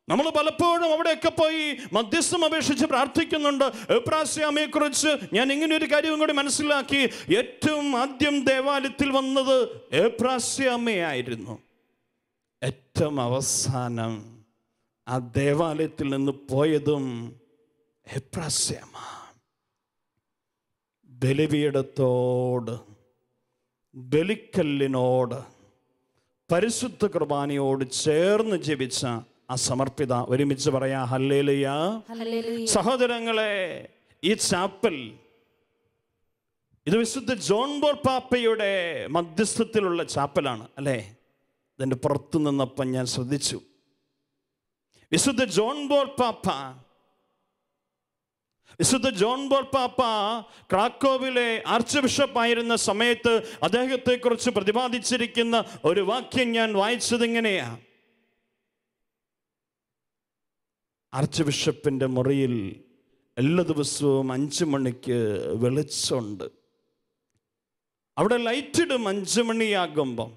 നമ്മൾ പലപ്പോഴും അവിടെയൊക്കെ പോയി മധ്യസ്ഥം അപേക്ഷിച്ച് പ്രാർത്ഥിക്കുന്നുണ്ട് എപ്രാസ്യാമയെക്കുറിച്ച് ഞാൻ ഇങ്ങനെ ഒരു കാര്യവും കൂടി മനസ്സിലാക്കി ഏറ്റവും ആദ്യം ദേവാലയത്തിൽ വന്നത് എപ്രാസ്യാമയായിരുന്നു ഏറ്റവും അവസാനം ആ ദേവാലയത്തിൽ നിന്ന് പോയതും എപ്രാസ്യാമ ബലിപീഠത്തോട് ബലിക്കല്ലിനോട് പരിശുദ്ധ കുർബാനയോട് ചേർന്ന് ജപിച്ച അസമർപ്പിത ഒരുമിച്ച് പറയാ ഹല്ലേലിയ സഹോദരങ്ങളെ ഈ ചാപ്പൽ ഇത് വിശുദ്ധ ജോൺ ബോൾ പാപ്പയുടെ മധ്യസ്ഥത്തിലുള്ള ചാപ്പലാണ് അല്ലേ ഇതിൻ്റെ പുറത്തു നിന്നപ്പം ഞാൻ ശ്രദ്ധിച്ചു വിശുദ്ധ ജോൺ ബോൾ പാപ്പ വിശുദ്ധ ജോൺ ബോൾ പാപ്പ ക്രാക്കോവിലെ ആർച്ച് ബിഷപ്പ് ആയിരുന്ന സമയത്ത് അദ്ദേഹത്തെക്കുറിച്ച് പ്രതിപാദിച്ചിരിക്കുന്ന ഒരു വാക്യം ഞാൻ വായിച്ചത് എങ്ങനെയാണ് ആർച്ച് ബിഷപ്പിൻ്റെ മുറിയിൽ എല്ലാ ദിവസവും അഞ്ച് മണിക്ക് വെളിച്ചമുണ്ട് അവിടെ ലൈറ്റിടും അഞ്ച് മണിയാകുമ്പം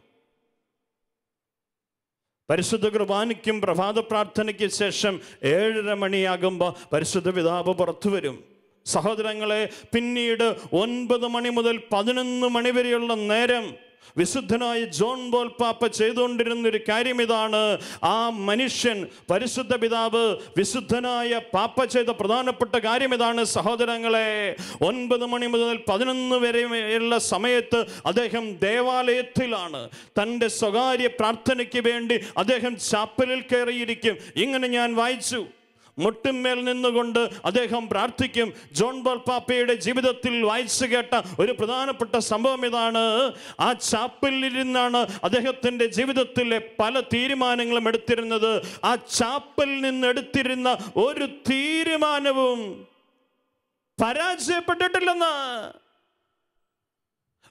പരിശുദ്ധ കുർബാനയ്ക്കും പ്രഭാത പ്രാർത്ഥനയ്ക്ക് ശേഷം ഏഴര മണിയാകുമ്പോൾ പരിശുദ്ധ പിതാവ് പുറത്തു വരും സഹോദരങ്ങളെ പിന്നീട് ഒൻപത് മണി മുതൽ പതിനൊന്ന് മണി വരെയുള്ള നേരം വിശുദ്ധനായ ജോൺ ബോൾ പാപ്പ ചെയ്തുകൊണ്ടിരുന്നൊരു കാര്യം ഇതാണ് ആ മനുഷ്യൻ പരിശുദ്ധ പിതാവ് വിശുദ്ധനായ പാപ്പ ചെയ്ത പ്രധാനപ്പെട്ട കാര്യം ഇതാണ് സഹോദരങ്ങളെ ഒൻപത് മണി മുതൽ പതിനൊന്ന് വരെയുള്ള സമയത്ത് അദ്ദേഹം ദേവാലയത്തിലാണ് തൻ്റെ സ്വകാര്യ പ്രാർത്ഥനയ്ക്ക് വേണ്ടി അദ്ദേഹം ചാപ്പലിൽ കയറിയിരിക്കും ഇങ്ങനെ ഞാൻ വായിച്ചു മുട്ടിന്മേൽ നിന്നുകൊണ്ട് അദ്ദേഹം പ്രാർത്ഥിക്കും ജോൺ പാപ്പയുടെ ജീവിതത്തിൽ വായിച്ചു കേട്ട ഒരു പ്രധാനപ്പെട്ട സംഭവം ഇതാണ് ആ ചാപ്പലിരുന്നാണ് അദ്ദേഹത്തിൻ്റെ ജീവിതത്തിലെ പല തീരുമാനങ്ങളും എടുത്തിരുന്നത് ആ ചാപ്പൽ നിന്ന് എടുത്തിരുന്ന ഒരു തീരുമാനവും പരാജയപ്പെട്ടിട്ടില്ലെന്ന്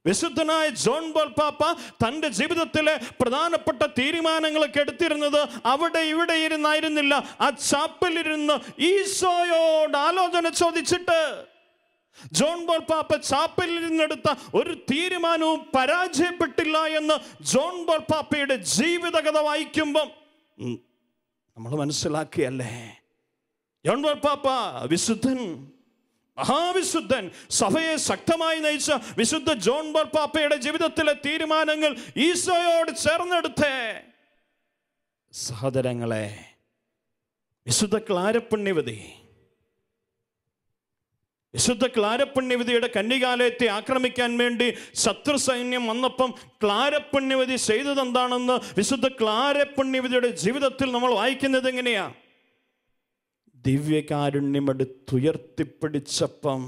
വിശുദ്ധനായ ജോൺ ബോൾ പാപ്പ തൻ്റെ ജീവിതത്തിലെ പ്രധാനപ്പെട്ട തീരുമാനങ്ങളൊക്കെ എടുത്തിരുന്നത് അവിടെ ഇവിടെ ഇരുന്നായിരുന്നില്ല ആ ചാപ്പലിരുന്ന് ഈശോയോട് ആലോചന ചോദിച്ചിട്ട് ജോൺ ബോൾ പാപ്പ ചാപ്പലിൽ നിന്നെടുത്ത ഒരു തീരുമാനവും പരാജയപ്പെട്ടില്ല എന്ന് ജോൺ ബോൾ പാപ്പയുടെ ജീവിതകഥ വായിക്കുമ്പം നമ്മൾ മനസ്സിലാക്കിയല്ലേ ജോൺ ബോൾ പാപ്പ വിശുദ്ധൻ മഹാവിശുദ്ധൻ സഭയെ ശക്തമായി നയിച്ച വിശുദ്ധ ജോൺ ബർപ്പാപ്പയുടെ ജീവിതത്തിലെ തീരുമാനങ്ങൾ ഈശോയോട് ചേർന്നെടുത്തേ സഹോദരങ്ങളെ വിശുദ്ധ ക്ലാരപ്പുണ്യവതി വിശുദ്ധ ക്ലാരപ്പുണ്യവതിയുടെ കന്യകാലയത്തെ ആക്രമിക്കാൻ വേണ്ടി ശത്രു സൈന്യം വന്നപ്പം ക്ലാരപ്പുണ്യവതി ചെയ്തതെന്താണെന്ന് വിശുദ്ധ ക്ലാരപ്പുണ്യവതിയുടെ ജീവിതത്തിൽ നമ്മൾ വായിക്കുന്നത് എങ്ങനെയാണ് ദിവ്യകാരുണ്യമെടുത്തുയർത്തിപ്പിടിച്ചപ്പം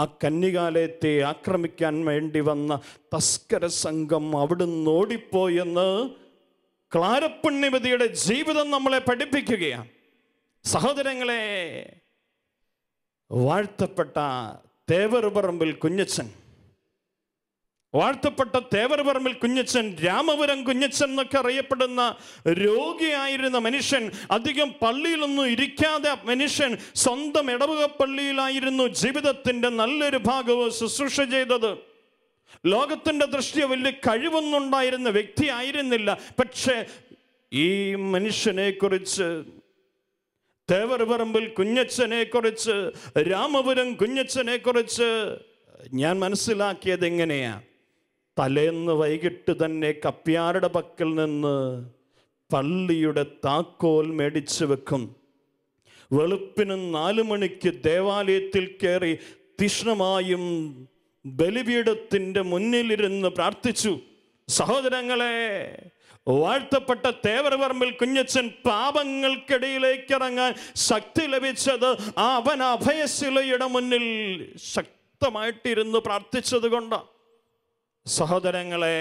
ആ കന്നികാലയത്തെ ആക്രമിക്കാൻ വേണ്ടി വന്ന തസ്കര സംഘം അവിടുന്ന് ഓടിപ്പോയെന്ന് ക്ലാരപ്പുണ്യവതിയുടെ ജീവിതം നമ്മളെ പഠിപ്പിക്കുകയാണ് സഹോദരങ്ങളെ വാഴ്ത്തപ്പെട്ട പറമ്പിൽ കുഞ്ഞച്ചൻ വാഴ്ത്തപ്പെട്ട തേവർവർമ്മിൽ കുഞ്ഞച്ചൻ രാമപുരം കുഞ്ഞച്ചൻ എന്നൊക്കെ അറിയപ്പെടുന്ന രോഗിയായിരുന്ന മനുഷ്യൻ അധികം പള്ളിയിലൊന്നും ഇരിക്കാതെ മനുഷ്യൻ സ്വന്തം ഇടവക പള്ളിയിലായിരുന്നു ജീവിതത്തിൻ്റെ നല്ലൊരു ഭാഗവും ശുശ്രൂഷ ചെയ്തത് ലോകത്തിൻ്റെ ദൃഷ്ടിയെ വലിയ കഴിവൊന്നുണ്ടായിരുന്ന വ്യക്തി ആയിരുന്നില്ല പക്ഷേ ഈ മനുഷ്യനെക്കുറിച്ച് തേവറപറമ്പിൽ കുഞ്ഞച്ചനെക്കുറിച്ച് രാമപുരം കുഞ്ഞച്ചനെക്കുറിച്ച് ഞാൻ മനസ്സിലാക്കിയത് എങ്ങനെയാണ് തലേന്ന് വൈകിട്ട് തന്നെ കപ്പ്യാരുടെ പക്കൽ നിന്ന് പള്ളിയുടെ താക്കോൽ മേടിച്ച് വെക്കും വെളുപ്പിന് നാല് മണിക്ക് ദേവാലയത്തിൽ കയറി തീഷ്ണമായും ബലിപീഠത്തിൻ്റെ മുന്നിലിരുന്ന് പ്രാർത്ഥിച്ചു സഹോദരങ്ങളെ വാഴ്ത്തപ്പെട്ട തേവർവർമ്മിൽ കുഞ്ഞച്ചൻ പാപങ്ങൾക്കിടയിലേക്ക് ഇറങ്ങാൻ ശക്തി ലഭിച്ചത് അവൻ അഭയശിലയുടെ മുന്നിൽ ശക്തമായിട്ടിരുന്ന് പ്രാർത്ഥിച്ചത് കൊണ്ടാണ് സഹോദരങ്ങളെ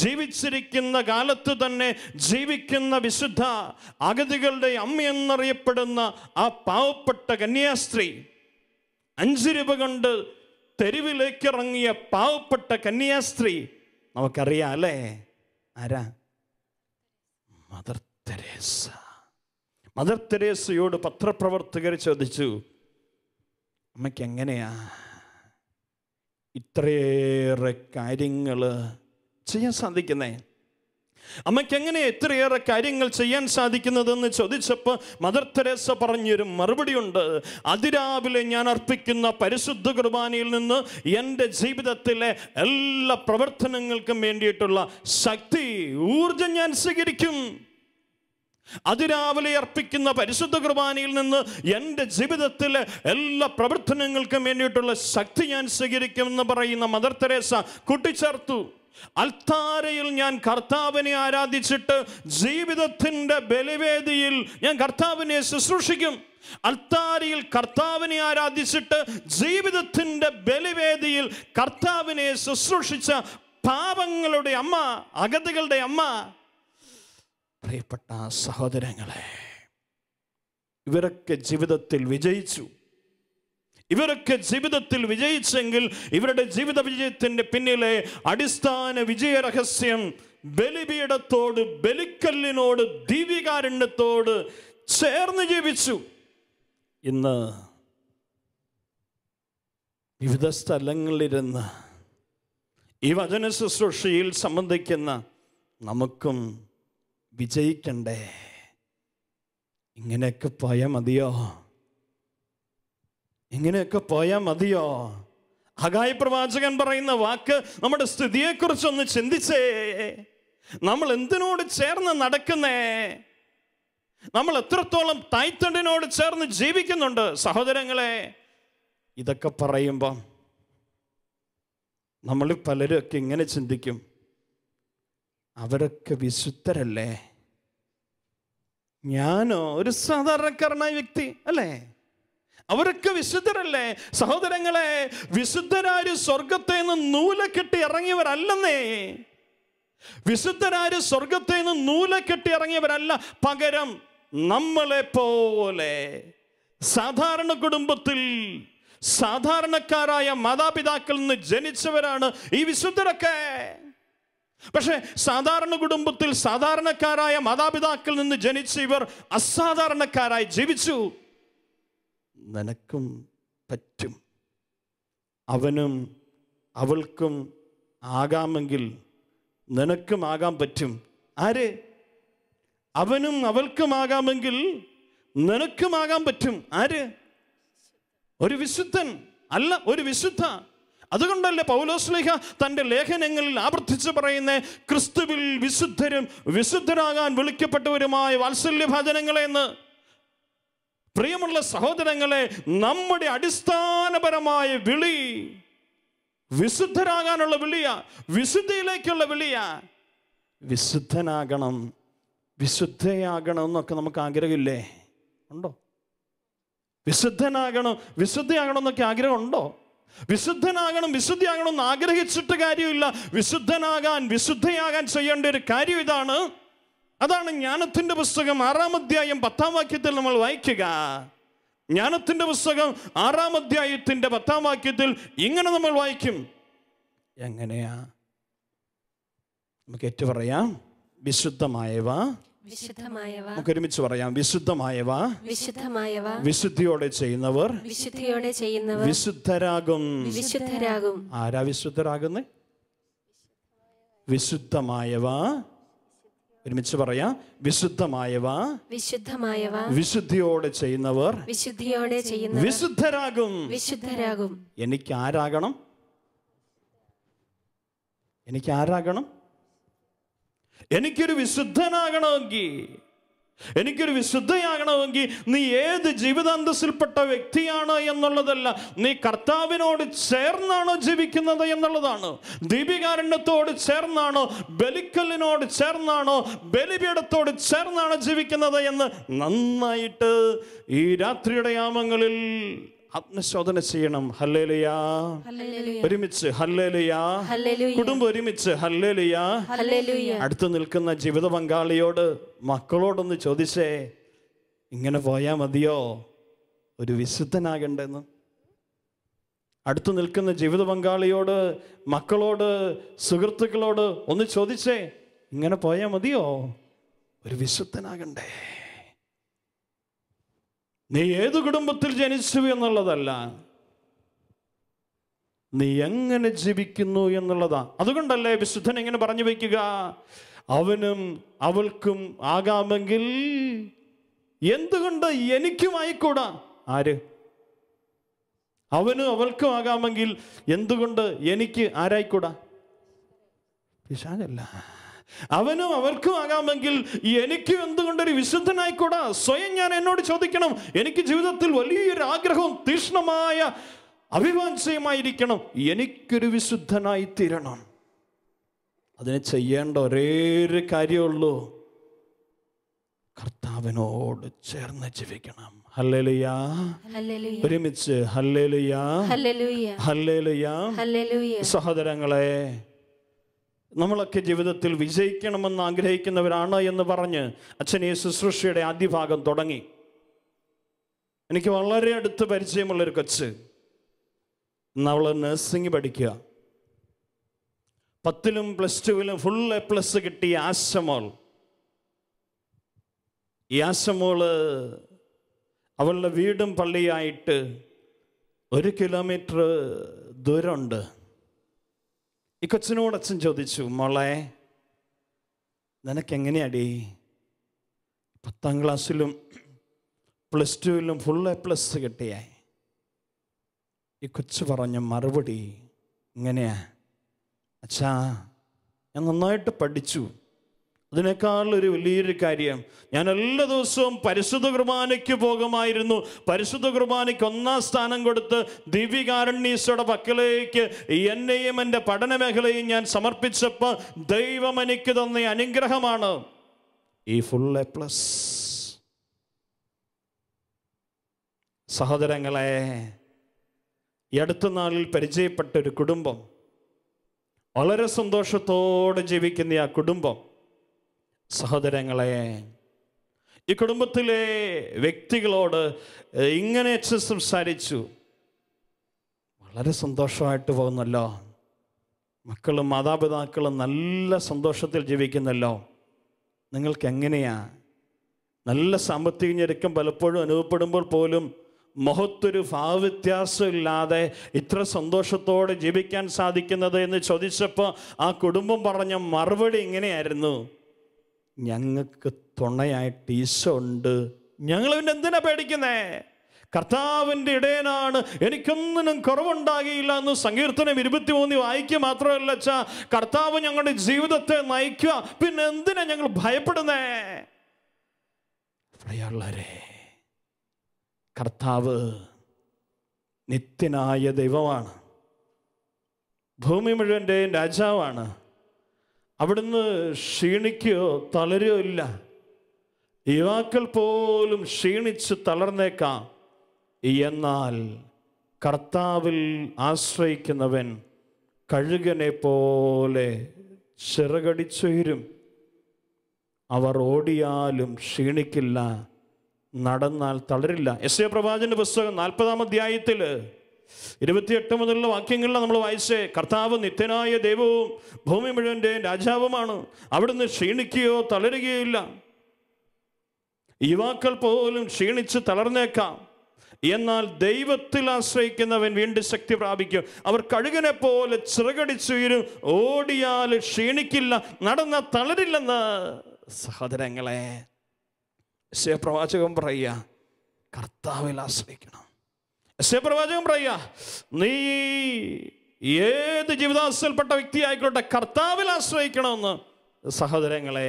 ജീവിച്ചിരിക്കുന്ന കാലത്ത് തന്നെ ജീവിക്കുന്ന വിശുദ്ധ അഗതികളുടെ അമ്മയെന്നറിയപ്പെടുന്ന ആ പാവപ്പെട്ട കന്യാസ്ത്രീ അഞ്ച് രൂപ കൊണ്ട് തെരുവിലേക്ക് ഇറങ്ങിയ പാവപ്പെട്ട കന്യാസ്ത്രീ നമുക്കറിയാം അല്ലേ ആരാ മദർ തെരേസ മദർ തെരേസയോട് പത്രപ്രവർത്തകർ ചോദിച്ചു അമ്മയ്ക്ക് എങ്ങനെയാ ഇത്രയേറെ കാര്യങ്ങൾ ചെയ്യാൻ സാധിക്കുന്നേ അമ്മയ്ക്ക് എങ്ങനെ എത്രയേറെ കാര്യങ്ങൾ ചെയ്യാൻ സാധിക്കുന്നതെന്ന് ചോദിച്ചപ്പോൾ മദർ തെരേസ പറഞ്ഞൊരു മറുപടിയുണ്ട് അതിരാവിലെ ഞാൻ അർപ്പിക്കുന്ന പരിശുദ്ധ കുർബാനയിൽ നിന്ന് എൻ്റെ ജീവിതത്തിലെ എല്ലാ പ്രവർത്തനങ്ങൾക്കും വേണ്ടിയിട്ടുള്ള ശക്തി ഊർജം ഞാൻ സ്വീകരിക്കും അതിരാവിലെ അർപ്പിക്കുന്ന പരിശുദ്ധ കുർബാനയിൽ നിന്ന് എൻ്റെ ജീവിതത്തിലെ എല്ലാ പ്രവർത്തനങ്ങൾക്കും വേണ്ടിയിട്ടുള്ള ശക്തി ഞാൻ സ്വീകരിക്കുമെന്ന് പറയുന്ന മദർ തെരേസ കൂട്ടിച്ചേർത്തു അൽത്താരയിൽ ഞാൻ കർത്താവിനെ ആരാധിച്ചിട്ട് ജീവിതത്തിൻ്റെ ബലിവേദിയിൽ ഞാൻ കർത്താവിനെ ശുശ്രൂഷിക്കും അൽത്താരയിൽ കർത്താവിനെ ആരാധിച്ചിട്ട് ജീവിതത്തിൻ്റെ ബലിവേദിയിൽ കർത്താവിനെ ശുശ്രൂഷിച്ച പാപങ്ങളുടെ അമ്മ അഗതികളുടെ അമ്മ പ്രിയപ്പെട്ട സഹോദരങ്ങളെ ഇവരൊക്കെ ജീവിതത്തിൽ വിജയിച്ചു ഇവരൊക്കെ ജീവിതത്തിൽ വിജയിച്ചെങ്കിൽ ഇവരുടെ ജീവിത വിജയത്തിൻ്റെ പിന്നിലെ അടിസ്ഥാന വിജയ രഹസ്യം ബലിപീഠത്തോട് ബലിക്കല്ലിനോട് ദീപികാരണ്യത്തോട് ചേർന്ന് ജീവിച്ചു ഇന്ന് വിവിധ സ്ഥലങ്ങളിലിരുന്ന് ഈ വചന ശുശ്രൂഷയിൽ സംബന്ധിക്കുന്ന നമുക്കും വിജയിക്കണ്ടേ ഇങ്ങനെയൊക്കെ പോയാൽ മതിയോ ഇങ്ങനെയൊക്കെ പോയാൽ മതിയോ അകായ പ്രവാചകൻ പറയുന്ന വാക്ക് നമ്മുടെ സ്ഥിതിയെക്കുറിച്ചൊന്ന് ചിന്തിച്ചേ നമ്മൾ എന്തിനോട് ചേർന്ന് നടക്കുന്നേ നമ്മൾ എത്രത്തോളം തൈത്തണ്ടിനോട് ചേർന്ന് ജീവിക്കുന്നുണ്ട് സഹോദരങ്ങളെ ഇതൊക്കെ പറയുമ്പം നമ്മൾ പലരും ഒക്കെ ഇങ്ങനെ ചിന്തിക്കും അവരൊക്കെ വിശുദ്ധരല്ലേ ഞാനോ ഒരു സാധാരണക്കാരനായ വ്യക്തി അല്ലേ അവരൊക്കെ വിശുദ്ധരല്ലേ സഹോദരങ്ങളെ വിശുദ്ധരാര് സ്വർഗത്തെ നിന്ന് നൂലക്കെട്ടി ഇറങ്ങിയവരല്ലെന്നേ വിശുദ്ധരാര് സ്വർഗത്തെ നിന്ന് നൂലക്കെട്ടി ഇറങ്ങിയവരല്ല പകരം നമ്മളെ പോലെ സാധാരണ കുടുംബത്തിൽ സാധാരണക്കാരായ മാതാപിതാക്കളിൽ നിന്ന് ജനിച്ചവരാണ് ഈ വിശുദ്ധരൊക്കെ പക്ഷേ സാധാരണ കുടുംബത്തിൽ സാധാരണക്കാരായ മാതാപിതാക്കളിൽ നിന്ന് ജനിച്ച ഇവർ അസാധാരണക്കാരായി ജീവിച്ചു നിനക്കും പറ്റും അവനും അവൾക്കും ആകാമെങ്കിൽ നിനക്കും ആകാൻ പറ്റും ആര് അവനും അവൾക്കും ആകാമെങ്കിൽ നിനക്കും പറ്റും ആര് ഒരു വിശുദ്ധൻ അല്ല ഒരു വിശുദ്ധ അതുകൊണ്ടല്ലേ പൗലോസ്ലിഹ തൻ്റെ ലേഖനങ്ങളിൽ ആവർത്തിച്ച് പറയുന്ന ക്രിസ്തുവിൽ വിശുദ്ധരും വിശുദ്ധരാകാൻ വിളിക്കപ്പെട്ടവരുമായ വാത്സല്യഭാചനങ്ങളെ എന്ന് പ്രിയമുള്ള സഹോദരങ്ങളെ നമ്മുടെ അടിസ്ഥാനപരമായ വിളി വിശുദ്ധരാകാനുള്ള വിളിയ വിശുദ്ധിയിലേക്കുള്ള വിളിയ വിശുദ്ധനാകണം വിശുദ്ധയാകണം എന്നൊക്കെ നമുക്ക് ആഗ്രഹമില്ലേ ഉണ്ടോ വിശുദ്ധനാകണം വിശുദ്ധയാകണം എന്നൊക്കെ ആഗ്രഹമുണ്ടോ വിശുദ്ധനാകണം വിശുദ്ധിയാകണം എന്ന് ആഗ്രഹിച്ചിട്ട് കാര്യമില്ല വിശുദ്ധനാകാൻ വിശുദ്ധയാകാൻ ചെയ്യേണ്ട ഒരു കാര്യം ഇതാണ് അതാണ് ജ്ഞാനത്തിൻ്റെ പുസ്തകം ആറാം അധ്യായം പത്താം വാക്യത്തിൽ നമ്മൾ വായിക്കുക ജ്ഞാനത്തിൻ്റെ പുസ്തകം ആറാം അധ്യായത്തിൻ്റെ പത്താം വാക്യത്തിൽ ഇങ്ങനെ നമ്മൾ വായിക്കും എങ്ങനെയാ നമുക്ക് ഏറ്റു പറയാം വിശുദ്ധമായവ നമുക്ക് ഒരുമിച്ച് പറയാം വിശുദ്ധമായവ വിശുദ്ധമായവ വിശുദ്ധിയോടെ ചെയ്യുന്നവർ വിശുദ്ധിയോടെ ചെയ്യുന്നവർ വിശുദ്ധരാകും വിശുദ്ധരാകും ആരാ വിശുദ്ധരാകുന്നത് വിശുദ്ധമായവ ഒരുമിച്ച് പറയാം വിശുദ്ധമായവ വിശുദ്ധമായവ വിശുദ്ധിയോടെ ചെയ്യുന്നവർ വിശുദ്ധിയോടെ ചെയ്യുന്നവർ വിശുദ്ധരാകും വിശുദ്ധരാകും എനിക്ക് ആരാകണം എനിക്ക് ആരാകണം എനിക്കൊരു വിശുദ്ധനാകണമെങ്കിൽ എനിക്കൊരു വിശുദ്ധയാകണമെങ്കിൽ നീ ഏത് ജീവിതാന്തസ്സിൽപ്പെട്ട വ്യക്തിയാണ് എന്നുള്ളതല്ല നീ കർത്താവിനോട് ചേർന്നാണോ ജീവിക്കുന്നത് എന്നുള്ളതാണ് ദീപികാരണ്യത്തോട് ചേർന്നാണോ ബലിക്കല്ലിനോട് ചേർന്നാണോ ബലിപീഠത്തോട് ചേർന്നാണോ ജീവിക്കുന്നത് എന്ന് നന്നായിട്ട് ഈ രാത്രിയുടെ യാമങ്ങളിൽ ആത്മശോധന ചെയ്യണം ഹല്ലേലുയാ ഒരുമിച്ച് ഹല്ലേലുയാ കുടുംബം ഒരുമിച്ച് ഹല്ലേലുയാ അടുത്ത് നിൽക്കുന്ന ജീവിത പങ്കാളിയോട് മക്കളോടൊന്ന് ചോദിച്ചേ ഇങ്ങനെ പോയാ മതിയോ ഒരു വിശുദ്ധനാകണ്ടെന്ന് അടുത്ത് നിൽക്കുന്ന ജീവിത പങ്കാളിയോട് മക്കളോട് സുഹൃത്തുക്കളോട് ഒന്ന് ചോദിച്ചേ ഇങ്ങനെ പോയാൽ മതിയോ ഒരു വിശുദ്ധനാകണ്ടേ നീ ഏത് കുടുംബത്തിൽ ജനിച്ചു എന്നുള്ളതല്ല നീ എങ്ങനെ ജീവിക്കുന്നു എന്നുള്ളതാ അതുകൊണ്ടല്ലേ വിശുദ്ധൻ എങ്ങനെ പറഞ്ഞു വയ്ക്കുക അവനും അവൾക്കും ആകാമെങ്കിൽ എന്തുകൊണ്ട് എനിക്കും ആയിക്കൂടാ ആര് അവനും അവൾക്കും ആകാമെങ്കിൽ എന്തുകൊണ്ട് എനിക്ക് ആരായിക്കൂടാ പിശാചല്ല അവനും അവർക്കും ആകാമെങ്കിൽ എനിക്കും എന്തുകൊണ്ടൊരു വിശുദ്ധനായിക്കൂടാ സ്വയം ഞാൻ എന്നോട് ചോദിക്കണം എനിക്ക് ജീവിതത്തിൽ വലിയൊരു ആഗ്രഹവും തീഷ്ണമായ അഭിവാഞ്ചയുമായിരിക്കണം എനിക്കൊരു വിശുദ്ധനായി തീരണം അതിന് ചെയ്യേണ്ട ഒരേ ഒരു കാര്യമുള്ളൂ കർത്താവിനോട് ചേർന്ന് ജീവിക്കണം ഒരുമിച്ച് ഹല്ലേലുയാ ഹല്ലേലുയാ സഹോദരങ്ങളെ നമ്മളൊക്കെ ജീവിതത്തിൽ വിജയിക്കണമെന്ന് ആഗ്രഹിക്കുന്നവരാണ് എന്ന് പറഞ്ഞ് അച്ഛൻ ഈ ശുശ്രൂഷയുടെ ആദ്യ ഭാഗം തുടങ്ങി എനിക്ക് വളരെ അടുത്ത് പരിചയമുള്ളൊരു കൊച്ച് ഇന്ന് അവൾ നഴ്സിംഗ് പഠിക്കുക പത്തിലും പ്ലസ് ടുവിലും ഫുൾ എ പ്ലസ് കിട്ടിയ ആശമോൾ ഈ ആശമോള് അവളുടെ വീടും പള്ളിയായിട്ട് ഒരു കിലോമീറ്റർ ദൂരമുണ്ട് ഈ കൊച്ചിനോട് അച്ഛൻ ചോദിച്ചു മോളെ നിനക്കെങ്ങനെയാടി പത്താം ക്ലാസ്സിലും പ്ലസ് ടുവിലും ഫുൾ എ പ്ലസ് കിട്ടിയായി ഈ കൊച്ചു പറഞ്ഞ മറുപടി ഇങ്ങനെയാ അച്ഛാ ഞാൻ നന്നായിട്ട് പഠിച്ചു അതിനേക്കാൾ ഒരു വലിയൊരു കാര്യം ഞാൻ എല്ലാ ദിവസവും പരിശുദ്ധ കുർബാനയ്ക്ക് പോകുമായിരുന്നു പരിശുദ്ധ കുർബാനയ്ക്ക് ഒന്നാം സ്ഥാനം കൊടുത്ത് ദിവ്യകാരുണ്യീശയുടെ പക്കലേക്ക് എന്നെയും എൻ്റെ പഠന മേഖലയും ഞാൻ സമർപ്പിച്ചപ്പോൾ ദൈവം എനിക്ക് തന്ന അനുഗ്രഹമാണ് ഈ ഫുൾ എ പ്ലസ് സഹോദരങ്ങളെ ഈ അടുത്ത നാളിൽ പരിചയപ്പെട്ട ഒരു കുടുംബം വളരെ സന്തോഷത്തോടെ ജീവിക്കുന്ന ആ കുടുംബം സഹോദരങ്ങളെ ഈ കുടുംബത്തിലെ വ്യക്തികളോട് ഇങ്ങനെ സംസാരിച്ചു വളരെ സന്തോഷമായിട്ട് പോകുന്നല്ലോ മക്കളും മാതാപിതാക്കളും നല്ല സന്തോഷത്തിൽ ജീവിക്കുന്നല്ലോ നിങ്ങൾക്ക് എങ്ങനെയാ നല്ല സാമ്പത്തിക ഞെരുക്കം പലപ്പോഴും അനുഭവപ്പെടുമ്പോൾ പോലും മഹത്തൊരു ഭാവവ്യത്യാസമില്ലാതെ ഇത്ര സന്തോഷത്തോടെ ജീവിക്കാൻ സാധിക്കുന്നത് എന്ന് ചോദിച്ചപ്പോൾ ആ കുടുംബം പറഞ്ഞ മറുപടി ഇങ്ങനെയായിരുന്നു ഞങ്ങൾക്ക് തുണയായിട്ട് ഈശോ ഉണ്ട് ഞങ്ങൾ പിന്നെ എന്തിനാ പേടിക്കുന്നേ കർത്താവിൻ്റെ ഇടയനാണ് എനിക്കൊന്നിനും കുറവുണ്ടാകിയില്ല എന്ന് സങ്കീർത്തനം മൂന്ന് വായിക്കുക മാത്രമല്ല വെച്ചാൽ കർത്താവ് ഞങ്ങളുടെ ജീവിതത്തെ നയിക്കുക പിന്നെ എന്തിനാ ഞങ്ങൾ ഭയപ്പെടുന്നേ പ്രിയുള്ളവരെ കർത്താവ് നിത്യനായ ദൈവമാണ് ഭൂമി മുഴുവൻ്റെയും രാജാവാണ് അവിടുന്ന് ക്ഷീണിക്കുകയോ തളരുകയോ ഇല്ല യുവാക്കൾ പോലും ക്ഷീണിച്ച് തളർന്നേക്കാം എന്നാൽ കർത്താവിൽ ആശ്രയിക്കുന്നവൻ കഴുകനെ പോലെ ചിറകടിച്ചുയരും അവർ ഓടിയാലും ക്ഷീണിക്കില്ല നടന്നാൽ തളരില്ല എസ് എ പ്രവാചൻ്റെ പുസ്തകം നാൽപ്പതാം അധ്യായത്തിൽ ഇരുപത്തിയെട്ട് മുതലുള്ള വാക്യങ്ങളിൽ നമ്മൾ വായിച്ചേ കർത്താവ് നിത്യനായ ദൈവവും ഭൂമി മുഴുവൻ്റെ രാജാവുമാണ് അവിടുന്ന് ക്ഷീണിക്കുകയോ തളരുകയില്ല യുവാക്കൾ പോലും ക്ഷീണിച്ച് തളർന്നേക്കാം എന്നാൽ ദൈവത്തിൽ ആശ്രയിക്കുന്നവൻ വീണ്ടും ശക്തി പ്രാപിക്കും അവർ കഴുകനെ പോലെ ചിറകടിച്ചുയരും ഓടിയാൽ ക്ഷീണിക്കില്ല നടന്ന തളരില്ലെന്ന് സഹോദരങ്ങളെ പ്രവാചകം പറയുക കർത്താവിൽ ആശ്രയിക്കണം പ്രവാചകം പറയുക നീ ഏത് ജീവിതാവസ്ഥയിൽപ്പെട്ട വ്യക്തി ആയിക്കോട്ടെ കർത്താവിൽ ആശ്രയിക്കണമെന്ന് സഹോദരങ്ങളെ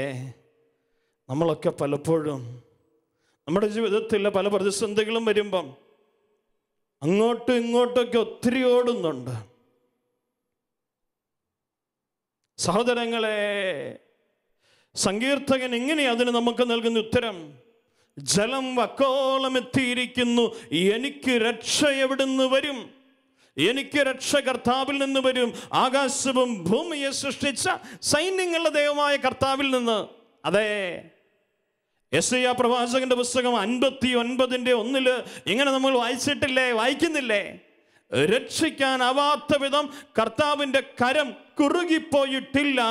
നമ്മളൊക്കെ പലപ്പോഴും നമ്മുടെ ജീവിതത്തിൽ പല പ്രതിസന്ധികളും വരുമ്പം അങ്ങോട്ടും ഇങ്ങോട്ടൊക്കെ ഒത്തിരി ഓടുന്നുണ്ട് സഹോദരങ്ങളെ സങ്കീർത്തകൻ എങ്ങനെയാണ് അതിന് നമുക്ക് നൽകുന്ന ഉത്തരം ജലം വക്കോളം എത്തിയിരിക്കുന്നു എനിക്ക് രക്ഷ എവിടുന്ന് വരും എനിക്ക് രക്ഷ കർത്താവിൽ നിന്ന് വരും ആകാശവും ഭൂമിയെ സൃഷ്ടിച്ച സൈന്യങ്ങളുടെ ദൈവമായ കർത്താവിൽ നിന്ന് അതെ എസ് ഐ പ്രവാചകന്റെ പുസ്തകം അൻപത്തി ഒൻപതിൻ്റെ ഒന്നില് ഇങ്ങനെ നമ്മൾ വായിച്ചിട്ടില്ലേ വായിക്കുന്നില്ലേ രക്ഷിക്കാനാവാത്ത വിധം കർത്താവിൻ്റെ കരം കുറുകിപ്പോയിട്ടില്ല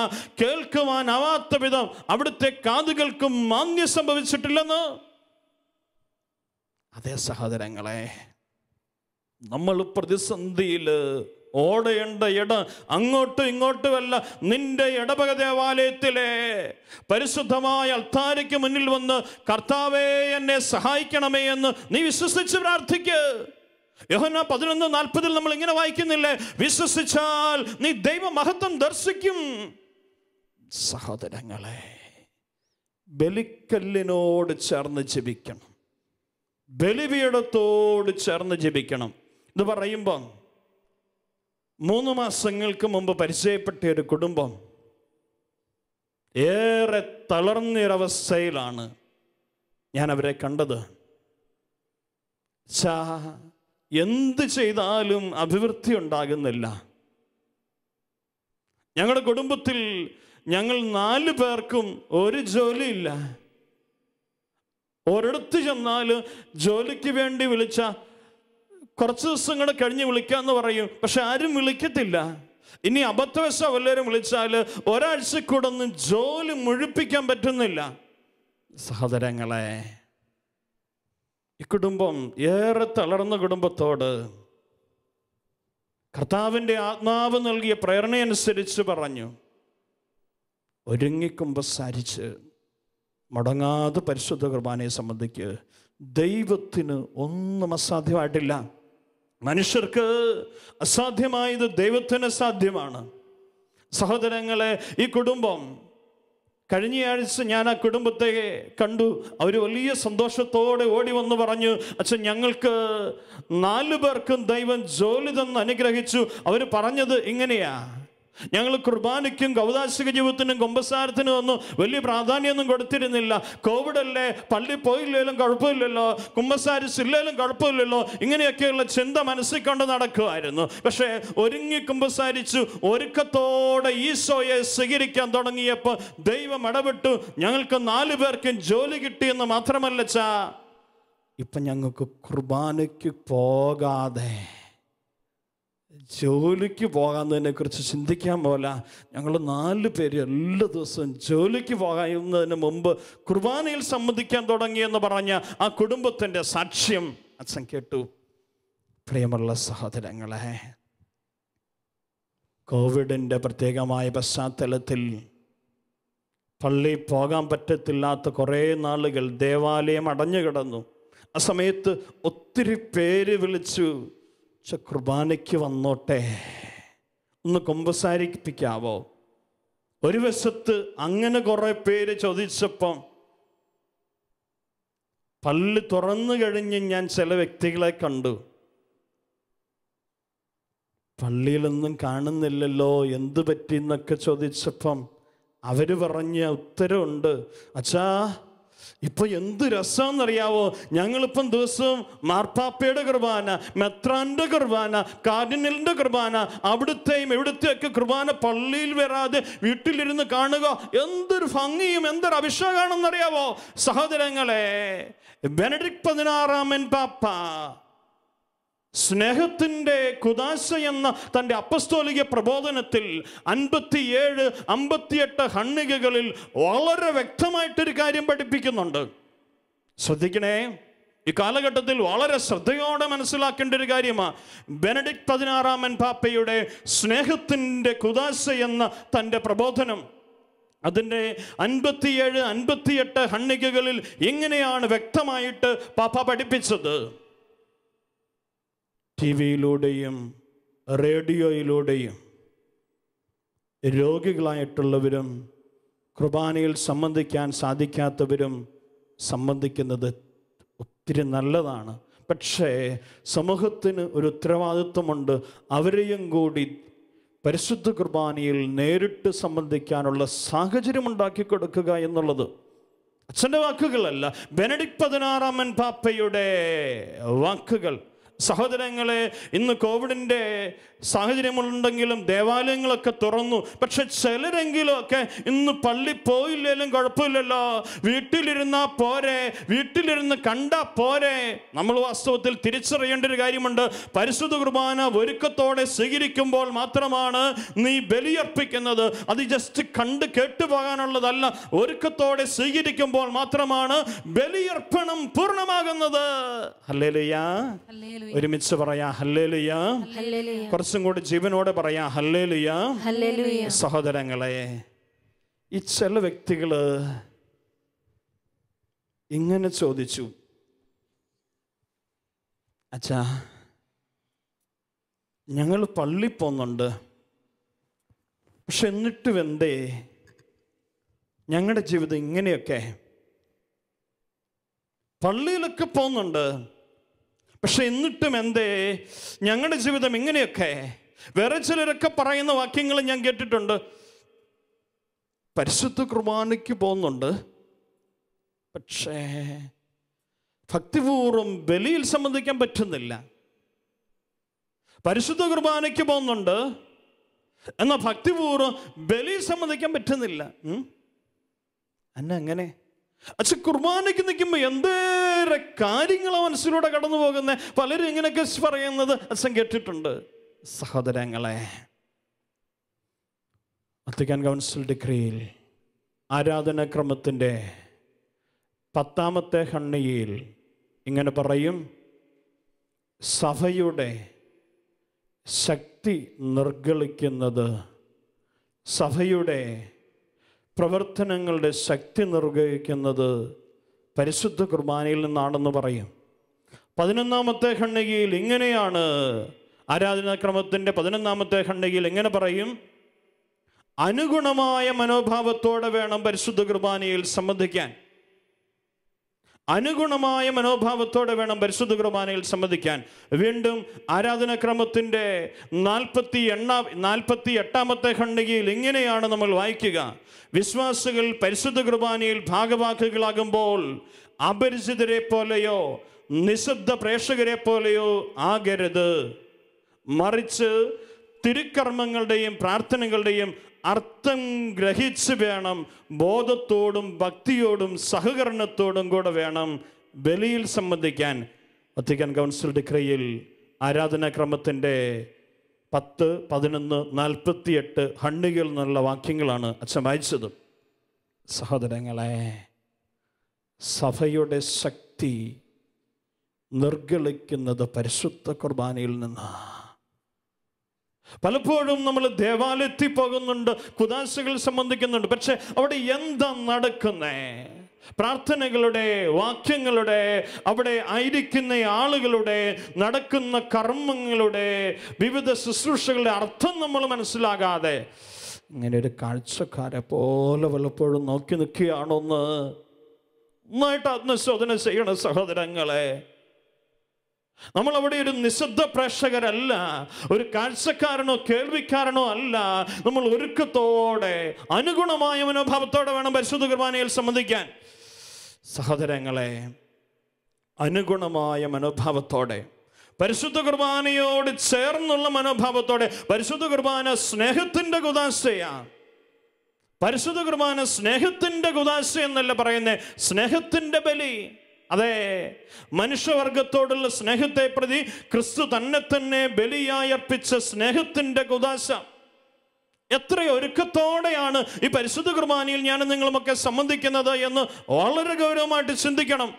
കേൾക്കുവാനാവാത്ത വിധം അവിടുത്തെ കാതുകൾക്കും മാന്യം സംഭവിച്ചിട്ടില്ലെന്ന് അതേ സഹോദരങ്ങളെ നമ്മൾ പ്രതിസന്ധിയിൽ ഓടേണ്ട ഇട അങ്ങോട്ടും ഇങ്ങോട്ടുമല്ല നിന്റെ ഇടവക ദേവാലയത്തിലെ പരിശുദ്ധമായ അൽത്താരയ്ക്ക് മുന്നിൽ വന്ന് കർത്താവേ എന്നെ സഹായിക്കണമേ എന്ന് നീ വിശ്വസിച്ച് പ്രാർത്ഥിക്ക് യോഹന പതിനൊന്ന് നാൽപ്പതിൽ നമ്മൾ ഇങ്ങനെ വായിക്കുന്നില്ലേ വിശ്വസിച്ചാൽ നീ ദൈവ മഹത്വം ദർശിക്കും സഹോദരങ്ങളെ ബലിക്കല്ലിനോട് ചേർന്ന് ജപിക്കണം ബലിപീഠത്തോട് ചേർന്ന് ജപിക്കണം ഇത് പറയുമ്പം മൂന്ന് മാസങ്ങൾക്ക് മുമ്പ് പരിചയപ്പെട്ട ഒരു കുടുംബം ഏറെ തളർന്നൊരവസ്ഥയിലാണ് ഞാൻ അവരെ കണ്ടത് ചാ എന്ത് ചെയ്താലും അഭിവൃദ്ധി ഉണ്ടാകുന്നില്ല ഞങ്ങളുടെ കുടുംബത്തിൽ ഞങ്ങൾ നാല് പേർക്കും ഒരു ജോലിയില്ല ഒരിടത്ത് ചെന്നാൽ ജോലിക്ക് വേണ്ടി വിളിച്ച കുറച്ച് ദിവസം കൂടെ കഴിഞ്ഞ് എന്ന് പറയും പക്ഷെ ആരും വിളിക്കത്തില്ല ഇനി അബദ്ധവശ വല്ലവരും വിളിച്ചാൽ ഒരാഴ്ചക്കൂടൊന്നും ജോലി മുഴുപ്പിക്കാൻ പറ്റുന്നില്ല സഹോദരങ്ങളെ ഈ കുടുംബം ഏറെ തളർന്ന കുടുംബത്തോട് കർത്താവിൻ്റെ ആത്മാവ് നൽകിയ പ്രേരണയനുസരിച്ച് പറഞ്ഞു സാരിച്ച് മടങ്ങാതെ പരിശുദ്ധ കുർബാനയെ സംബന്ധിച്ച് ദൈവത്തിന് ഒന്നും അസാധ്യമായിട്ടില്ല മനുഷ്യർക്ക് അസാധ്യമായത് ദൈവത്തിന് സാധ്യമാണ് സഹോദരങ്ങളെ ഈ കുടുംബം കഴിഞ്ഞയാഴ്ച ഞാൻ ആ കുടുംബത്തെ കണ്ടു അവർ വലിയ സന്തോഷത്തോടെ ഓടി വന്ന് പറഞ്ഞു അച്ഛൻ ഞങ്ങൾക്ക് നാലു പേർക്കും ദൈവം ജോലി തന്ന് അനുഗ്രഹിച്ചു അവർ പറഞ്ഞത് ഇങ്ങനെയാ ഞങ്ങൾ കുർബാനയ്ക്കും കൗതാശിക ജീവിതത്തിനും കുമ്പസാരത്തിനും ഒന്നും വലിയ പ്രാധാന്യമൊന്നും കൊടുത്തിരുന്നില്ല കോവിഡ് അല്ലേ പള്ളി പോയില്ലേലും കുഴപ്പമില്ലല്ലോ കുമ്പസാരിച്ചില്ലേലും കുഴപ്പമില്ലല്ലോ ഇങ്ങനെയൊക്കെയുള്ള ചിന്ത മനസ്സിൽ കൊണ്ട് നടക്കുമായിരുന്നു പക്ഷേ ഒരുങ്ങി കുമ്പസാരിച്ചു ഒരുക്കത്തോടെ ഈശോയെ സ്വീകരിക്കാൻ തുടങ്ങിയപ്പോൾ ദൈവം ഇടപെട്ടു ഞങ്ങൾക്ക് നാലു പേർക്കും ജോലി കിട്ടിയെന്ന് മാത്രമല്ല ചാ ഇപ്പം ഞങ്ങൾക്ക് കുർബാനയ്ക്ക് പോകാതെ ജോലിക്ക് കുറിച്ച് ചിന്തിക്കാൻ പോലെ ഞങ്ങൾ നാല് പേര് എല്ലാ ദിവസവും ജോലിക്ക് പോകുന്നതിന് മുമ്പ് കുർബാനയിൽ സംബന്ധിക്കാൻ തുടങ്ങിയെന്ന് പറഞ്ഞ ആ കുടുംബത്തിൻ്റെ സാക്ഷ്യം അച്ഛൻ കേട്ടു പ്രിയമുള്ള സഹോദരങ്ങളെ കോവിഡിൻ്റെ പ്രത്യേകമായ പശ്ചാത്തലത്തിൽ പള്ളി പോകാൻ പറ്റത്തില്ലാത്ത കുറേ നാളുകൾ ദേവാലയം അടഞ്ഞു കിടന്നു ആ സമയത്ത് ഒത്തിരി പേര് വിളിച്ചു പക്ഷെ കുർബാനയ്ക്ക് വന്നോട്ടെ ഒന്ന് കൊമ്പസാരിപ്പിക്കാവോ ഒരു വശത്ത് അങ്ങനെ കുറേ പേര് ചോദിച്ചപ്പം പല്ല് തുറന്നു കഴിഞ്ഞ് ഞാൻ ചില വ്യക്തികളെ കണ്ടു പള്ളിയിലൊന്നും കാണുന്നില്ലല്ലോ എന്ത് എന്നൊക്കെ ചോദിച്ചപ്പം അവർ പറഞ്ഞ ഉത്തരവുണ്ട് അച്ഛാ ഇപ്പം എന്ത് രസമെന്നറിയാവോ ഞങ്ങളിപ്പം ദിവസവും മാർപ്പാപ്പയുടെ കുർബാന മെത്രാൻ്റെ കുർബാന കാർഡിനലിൻ്റെ കുർബാന അവിടുത്തെയും എവിടുത്തെയൊക്കെ കുർബാന പള്ളിയിൽ വരാതെ വീട്ടിലിരുന്ന് കാണുക എന്തൊരു ഭംഗിയും എന്തൊരു അഭിഷേകമാണെന്നറിയാവോ സഹോദരങ്ങളെ ബെനഡിക് പതിനാറാമൻ പാപ്പ സ്നേഹത്തിൻ്റെ കുദാശ എന്ന തൻ്റെ അപ്പസ്തോലിക പ്രബോധനത്തിൽ അൻപത്തിയേഴ് അമ്പത്തിയെട്ട് ഹണ്ണികകളിൽ വളരെ വ്യക്തമായിട്ടൊരു കാര്യം പഠിപ്പിക്കുന്നുണ്ട് ശ്രദ്ധിക്കണേ ഈ കാലഘട്ടത്തിൽ വളരെ ശ്രദ്ധയോടെ മനസ്സിലാക്കേണ്ട ഒരു കാര്യമാണ് ബെനഡിക് പതിനാറാമൻ പാപ്പയുടെ സ്നേഹത്തിൻ്റെ കുദാശ എന്ന തൻ്റെ പ്രബോധനം അതിൻ്റെ അൻപത്തിയേഴ് അൻപത്തിയെട്ട് ഹണ്ണികകളിൽ ഇങ്ങനെയാണ് വ്യക്തമായിട്ട് പാപ്പ പഠിപ്പിച്ചത് ടി വിയിലൂടെയും റേഡിയോയിലൂടെയും രോഗികളായിട്ടുള്ളവരും കുർബാനയിൽ സംബന്ധിക്കാൻ സാധിക്കാത്തവരും സംബന്ധിക്കുന്നത് ഒത്തിരി നല്ലതാണ് പക്ഷേ സമൂഹത്തിന് ഒരു ഉത്തരവാദിത്വമുണ്ട് അവരെയും കൂടി പരിശുദ്ധ കുർബാനയിൽ നേരിട്ട് സംബന്ധിക്കാനുള്ള സാഹചര്യം ഉണ്ടാക്കി കൊടുക്കുക എന്നുള്ളത് അച്ഛൻ്റെ വാക്കുകളല്ല ബെനഡിക് പതിനാറാമൻ പാപ്പയുടെ വാക്കുകൾ സഹോദരങ്ങളെ ഇന്ന് കോവിഡിൻ്റെ സാഹചര്യമുണ്ടെങ്കിലും ദേവാലയങ്ങളൊക്കെ തുറന്നു പക്ഷെ ചിലരെങ്കിലും ഒക്കെ ഇന്ന് പള്ളി പോയില്ലേലും കുഴപ്പമില്ലല്ലോ വീട്ടിലിരുന്നാ പോരെ വീട്ടിലിരുന്ന് കണ്ടാ പോരെ നമ്മൾ വാസ്തവത്തിൽ തിരിച്ചറിയേണ്ട ഒരു കാര്യമുണ്ട് പരിശുദ്ധ കുർബാന ഒരുക്കത്തോടെ സ്വീകരിക്കുമ്പോൾ മാത്രമാണ് നീ ബലിയർപ്പിക്കുന്നത് അത് ജസ്റ്റ് കണ്ട് പോകാനുള്ളതല്ല ഒരുക്കത്തോടെ സ്വീകരിക്കുമ്പോൾ മാത്രമാണ് ബലിയർപ്പണം പൂർണ്ണമാകുന്നത് ഒരുമിച്ച് പറയാ മനസ്സും കൂടി ജീവനോടെ പറയാം ഹല്ലേലുയ സഹോദരങ്ങളെ ഈ ചില വ്യക്തികൾ ഇങ്ങനെ ചോദിച്ചു അച്ഛാ ഞങ്ങൾ പള്ളി പോകുന്നുണ്ട് പക്ഷെ എന്നിട്ടും എന്തേ ഞങ്ങളുടെ ജീവിതം ഇങ്ങനെയൊക്കെ പള്ളിയിലൊക്കെ പോകുന്നുണ്ട് പക്ഷെ എന്നിട്ടും എന്തേ ഞങ്ങളുടെ ജീവിതം ഇങ്ങനെയൊക്കെ വേറെ ചിലരൊക്കെ പറയുന്ന വാക്യങ്ങൾ ഞാൻ കേട്ടിട്ടുണ്ട് പരിശുദ്ധ കുർബാനയ്ക്ക് പോകുന്നുണ്ട് പക്ഷേ ഭക്തിപൂർവ്വം ബലിയിൽ സംബന്ധിക്കാൻ പറ്റുന്നില്ല പരിശുദ്ധ കുർബാനയ്ക്ക് പോകുന്നുണ്ട് എന്നാൽ ഭക്തിപൂർവ്വം ബലി സംബന്ധിക്കാൻ പറ്റുന്നില്ല അന്ന അങ്ങനെ അച്ഛൻ കുർബാനയ്ക്ക് നിൽക്കുമ്പോൾ എന്തേ ഒട്ടേറെ കാര്യങ്ങൾ മനസ്സിലൂടെ കടന്നു പോകുന്നത് പലരും ഇങ്ങനെയൊക്കെ പറയുന്നത് അച്ഛൻ കേട്ടിട്ടുണ്ട് സഹോദരങ്ങളെ അത്തിക്കാൻ കൗൺസിൽ ഡിഗ്രിയിൽ ആരാധനാക്രമത്തിൻ്റെ പത്താമത്തെ ഹണ്ണിയിൽ ഇങ്ങനെ പറയും സഭയുടെ ശക്തി നിർഗളിക്കുന്നത് സഭയുടെ പ്രവർത്തനങ്ങളുടെ ശക്തി നിർഗഹിക്കുന്നത് പരിശുദ്ധ കുർബാനയിൽ നിന്നാണെന്ന് പറയും പതിനൊന്നാമത്തെ ഖണ്ഡികയിൽ ഇങ്ങനെയാണ് ആരാധനാക്രമത്തിൻ്റെ പതിനൊന്നാമത്തെ ഖണ്ഡികയിൽ എങ്ങനെ പറയും അനുഗുണമായ മനോഭാവത്തോടെ വേണം പരിശുദ്ധ കുർബാനയിൽ സംബന്ധിക്കാൻ അനുഗുണമായ മനോഭാവത്തോടെ വേണം പരിശുദ്ധ കുർബാനയിൽ സംബന്ധിക്കാൻ വീണ്ടും ആരാധനാക്രമത്തിൻ്റെ നാൽപ്പത്തി എണ്ണാ നാൽപ്പത്തി എട്ടാമത്തെ ഖണ്ഡികയിൽ ഇങ്ങനെയാണ് നമ്മൾ വായിക്കുക വിശ്വാസികൾ പരിശുദ്ധ കുർബാനയിൽ ഭാഗവാക്കുകളാകുമ്പോൾ അപരിചിതരെ പോലെയോ നിശബ്ദ പ്രേക്ഷകരെ പോലെയോ ആകരുത് മറിച്ച് തിരുക്കർമ്മങ്ങളുടെയും പ്രാർത്ഥനകളുടെയും അർത്ഥം ഗ്രഹിച്ച് വേണം ബോധത്തോടും ഭക്തിയോടും സഹകരണത്തോടും കൂടെ വേണം ബലിയിൽ സംബന്ധിക്കാൻ വത്തിക്കൻ കൗൺസിൽ ഡിക്രയിൽ ആരാധനാക്രമത്തിൻ്റെ പത്ത് പതിനൊന്ന് എട്ട് ഹണ്ണുകൾ എന്നുള്ള വാക്യങ്ങളാണ് അച്ഛൻ വായിച്ചത് സഹോദരങ്ങളെ സഭയുടെ ശക്തി നിർഗളിക്കുന്നത് പരിശുദ്ധ കുർബാനയിൽ നിന്നാണ് പലപ്പോഴും നമ്മൾ ദേവാലയത്തിൽ പോകുന്നുണ്ട് കുദാശകൾ സംബന്ധിക്കുന്നുണ്ട് പക്ഷെ അവിടെ എന്താ നടക്കുന്നേ പ്രാർത്ഥനകളുടെ വാക്യങ്ങളുടെ അവിടെ ആയിരിക്കുന്ന ആളുകളുടെ നടക്കുന്ന കർമ്മങ്ങളുടെ വിവിധ ശുശ്രൂഷകളുടെ അർത്ഥം നമ്മൾ മനസ്സിലാകാതെ ഇങ്ങനെ ഒരു കാഴ്ചക്കാരെ പോലെ പലപ്പോഴും നോക്കി നിൽക്കുകയാണോന്ന് നന്നായിട്ട് ആത്മശോധന ചെയ്യണം സഹോദരങ്ങളെ നമ്മൾ അവിടെ ഒരു നിശബ്ദ പ്രേക്ഷകരല്ല ഒരു കാഴ്ചക്കാരനോ കേൾവിക്കാരനോ അല്ല നമ്മൾ ഒരുക്കത്തോടെ അനുഗുണമായ മനോഭാവത്തോടെ വേണം പരിശുദ്ധ കുർബാനയിൽ സംബന്ധിക്കാൻ സഹോദരങ്ങളെ അനുഗുണമായ മനോഭാവത്തോടെ പരിശുദ്ധ കുർബാനയോട് ചേർന്നുള്ള മനോഭാവത്തോടെ പരിശുദ്ധ കുർബാന സ്നേഹത്തിൻ്റെ കുതാശയാണ് പരിശുദ്ധ കുർബാന സ്നേഹത്തിൻ്റെ കുതാശ എന്നല്ല പറയുന്നത് സ്നേഹത്തിൻ്റെ ബലി അതെ മനുഷ്യവർഗത്തോടുള്ള സ്നേഹത്തെ പ്രതി ക്രിസ്തു തന്നെ തന്നെ ബലിയായി അർപ്പിച്ച സ്നേഹത്തിൻ്റെ കുതാശ എത്ര ഒരുക്കത്തോടെയാണ് ഈ പരിശുദ്ധ കുർബാനയിൽ ഞാൻ നിങ്ങളുമൊക്കെ സംബന്ധിക്കുന്നത് എന്ന് വളരെ ഗൗരവമായിട്ട് ചിന്തിക്കണം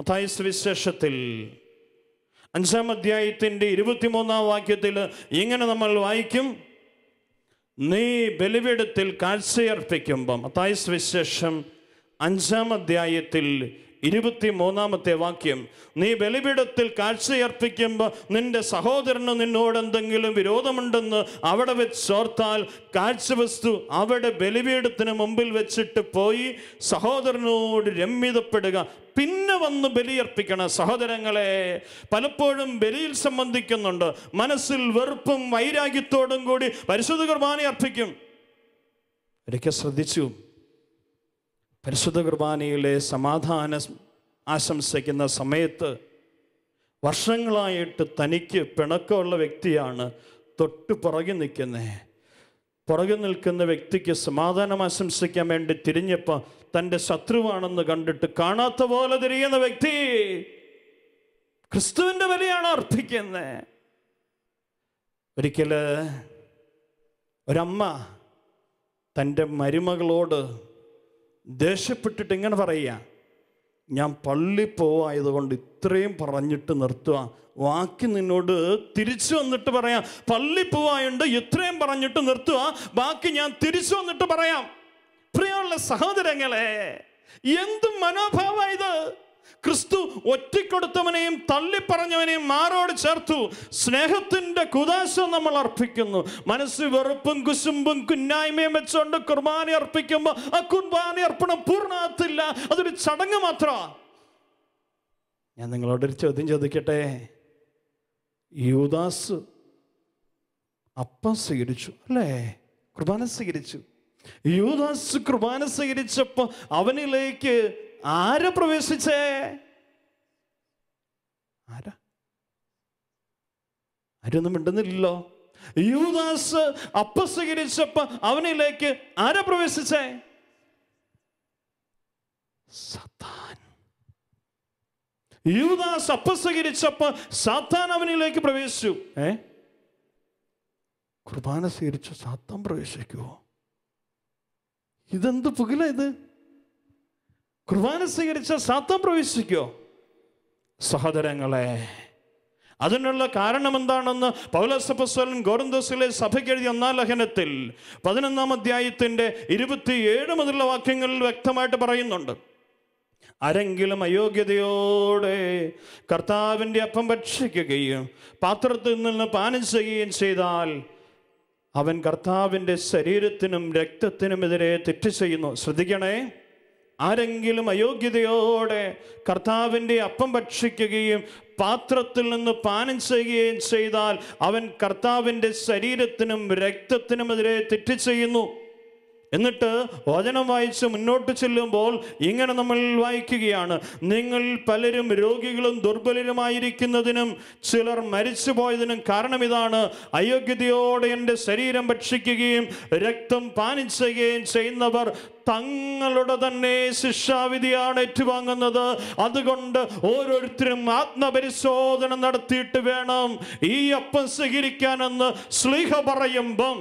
അതായ സുവിശേഷത്തിൽ അഞ്ചാം അധ്യായത്തിൻ്റെ ഇരുപത്തിമൂന്നാം വാക്യത്തിൽ ഇങ്ങനെ നമ്മൾ വായിക്കും നീ ബലിവിടത്തിൽ കാഴ്ചയർപ്പിക്കുമ്പം അതായ സുവിശേഷം അഞ്ചാം അധ്യായത്തിൽ ഇരുപത്തി മൂന്നാമത്തെ വാക്യം നീ ബലിപീഠത്തിൽ കാഴ്ചയർപ്പിക്കുമ്പോൾ നിന്റെ സഹോദരന് നിന്നോട് എന്തെങ്കിലും വിരോധമുണ്ടെന്ന് അവിടെ വെച്ച് ഓർത്താൽ കാഴ്ചവസ്തു അവിടെ ബലിപീഠത്തിന് മുമ്പിൽ വെച്ചിട്ട് പോയി സഹോദരനോട് രമ്യതപ്പെടുക പിന്നെ വന്ന് ബലിയർപ്പിക്കണം സഹോദരങ്ങളെ പലപ്പോഴും ബലിയിൽ സംബന്ധിക്കുന്നുണ്ട് മനസ്സിൽ വെറുപ്പും വൈരാഗ്യത്തോടും കൂടി പരിശുദ്ധ കുർബാന അർപ്പിക്കും ഇടയ്ക്ക് ശ്രദ്ധിച്ചു പരിശുദ്ധ കുർബാനയിലെ സമാധാന ആശംസിക്കുന്ന സമയത്ത് വർഷങ്ങളായിട്ട് തനിക്ക് പിണക്കമുള്ള വ്യക്തിയാണ് തൊട്ട് പുറകെ നിൽക്കുന്നത് പുറകെ നിൽക്കുന്ന വ്യക്തിക്ക് സമാധാനം ആശംസിക്കാൻ വേണ്ടി തിരിഞ്ഞപ്പോൾ തൻ്റെ ശത്രുവാണെന്ന് കണ്ടിട്ട് കാണാത്ത പോലെ തിരിയുന്ന വ്യക്തി ക്രിസ്തുവിൻ്റെ വിലയാണ് അർപ്പിക്കുന്നത് ഒരിക്കൽ ഒരമ്മ തൻ്റെ മരുമകളോട് ദേഷ്യപ്പെട്ടിട്ട് ഇങ്ങനെ പറയുക ഞാൻ പള്ളി പോവായതുകൊണ്ട് ഇത്രയും പറഞ്ഞിട്ട് നിർത്തുക വാക്കി നിന്നോട് തിരിച്ചു വന്നിട്ട് പറയാം പള്ളി പോവായുണ്ട് ഇത്രയും പറഞ്ഞിട്ട് നിർത്തുക ബാക്കി ഞാൻ തിരിച്ചു വന്നിട്ട് പറയാം പ്രിയമുള്ള സഹോദരങ്ങളെ എന്തും മനോഭാവ ഇത് ക്രിസ്തു ഒറ്റിക്കൊടുത്തവനെയും തള്ളിപ്പറഞ്ഞവനെയും മാറോട് ചേർത്തു സ്നേഹത്തിൻ്റെ കുദാശം നമ്മൾ അർപ്പിക്കുന്നു മനസ്സ് വെറുപ്പും കുശുമ്പും കുന്നായ്മയും വെച്ചുകൊണ്ട് കുർബാന അർപ്പിക്കുമ്പോൾ ആ കുർബാന അർപ്പണം പൂർണ്ണമാകത്തില്ല അതൊരു ചടങ്ങ് മാത്രമാണ് ഞാൻ നിങ്ങളോടൊരു ചോദ്യം ചോദിക്കട്ടെ യൂദാസ് അപ്പം സ്വീകരിച്ചു അല്ലേ കുർബാന സ്വീകരിച്ചു യൂദാസ് കുർബാന സ്വീകരിച്ചപ്പോൾ അവനിലേക്ക് ആരാ പ്രവേശിച്ചേ ആരാ ആരൊന്നും മിണ്ടുന്നില്ലല്ലോ യൂദാസ് അപ്പ അവനിലേക്ക് ആരാ പ്രവേശിച്ചേ സത്താൻ യൂദാസ് അപ്പ സ്വീകരിച്ചപ്പോ സാത്താൻ അവനിലേക്ക് പ്രവേശിച്ചു ഏ കുർബാന സ്വീകരിച്ചു സാത്താൻ പ്രവേശിക്കുവോ ഇതെന്ത് പുകില ഇത് കുർബാന സ്വീകരിച്ച സാത്താൻ പ്രവേശിക്കോ സഹോദരങ്ങളെ അതിനുള്ള കാരണം എന്താണെന്ന് പൗലസപ്പസ്വലൻ ഗോഡന്തോസിലെ സഭയ്ക്ക് എഴുതിയ ഒന്നാം ലഹനത്തിൽ പതിനൊന്നാം അധ്യായത്തിൻ്റെ ഇരുപത്തിയേഴ് മുതലുള്ള വാക്യങ്ങളിൽ വ്യക്തമായിട്ട് പറയുന്നുണ്ട് ആരെങ്കിലും അയോഗ്യതയോടെ കർത്താവിൻ്റെ അപ്പം ഭക്ഷിക്കുകയും പാത്രത്തിൽ നിന്ന് പാനം ചെയ്യുകയും ചെയ്താൽ അവൻ കർത്താവിൻ്റെ ശരീരത്തിനും എതിരെ തെറ്റ് ചെയ്യുന്നു ശ്രദ്ധിക്കണേ ആരെങ്കിലും അയോഗ്യതയോടെ കർത്താവിൻ്റെ അപ്പം ഭക്ഷിക്കുകയും പാത്രത്തിൽ നിന്ന് പാനം ചെയ്യുകയും ചെയ്താൽ അവൻ കർത്താവിൻ്റെ ശരീരത്തിനും എതിരെ തെറ്റ് ചെയ്യുന്നു എന്നിട്ട് വചനം വായിച്ച് മുന്നോട്ട് ചെല്ലുമ്പോൾ ഇങ്ങനെ നമ്മൾ വായിക്കുകയാണ് നിങ്ങൾ പലരും രോഗികളും ദുർബലരുമായിരിക്കുന്നതിനും ചിലർ മരിച്ചു പോയതിനും കാരണം ഇതാണ് അയോഗ്യതയോടെ എൻ്റെ ശരീരം ഭക്ഷിക്കുകയും രക്തം പാനിച്ചുകയും ചെയ്യുന്നവർ തങ്ങളുടെ തന്നെ ശിക്ഷാവിധിയാണ് ഏറ്റുവാങ്ങുന്നത് അതുകൊണ്ട് ഓരോരുത്തരും ആത്മപരിശോധന നടത്തിയിട്ട് വേണം ഈ അപ്പം സ്വീകരിക്കാനെന്ന് സ്ലീഹ പറയുമ്പം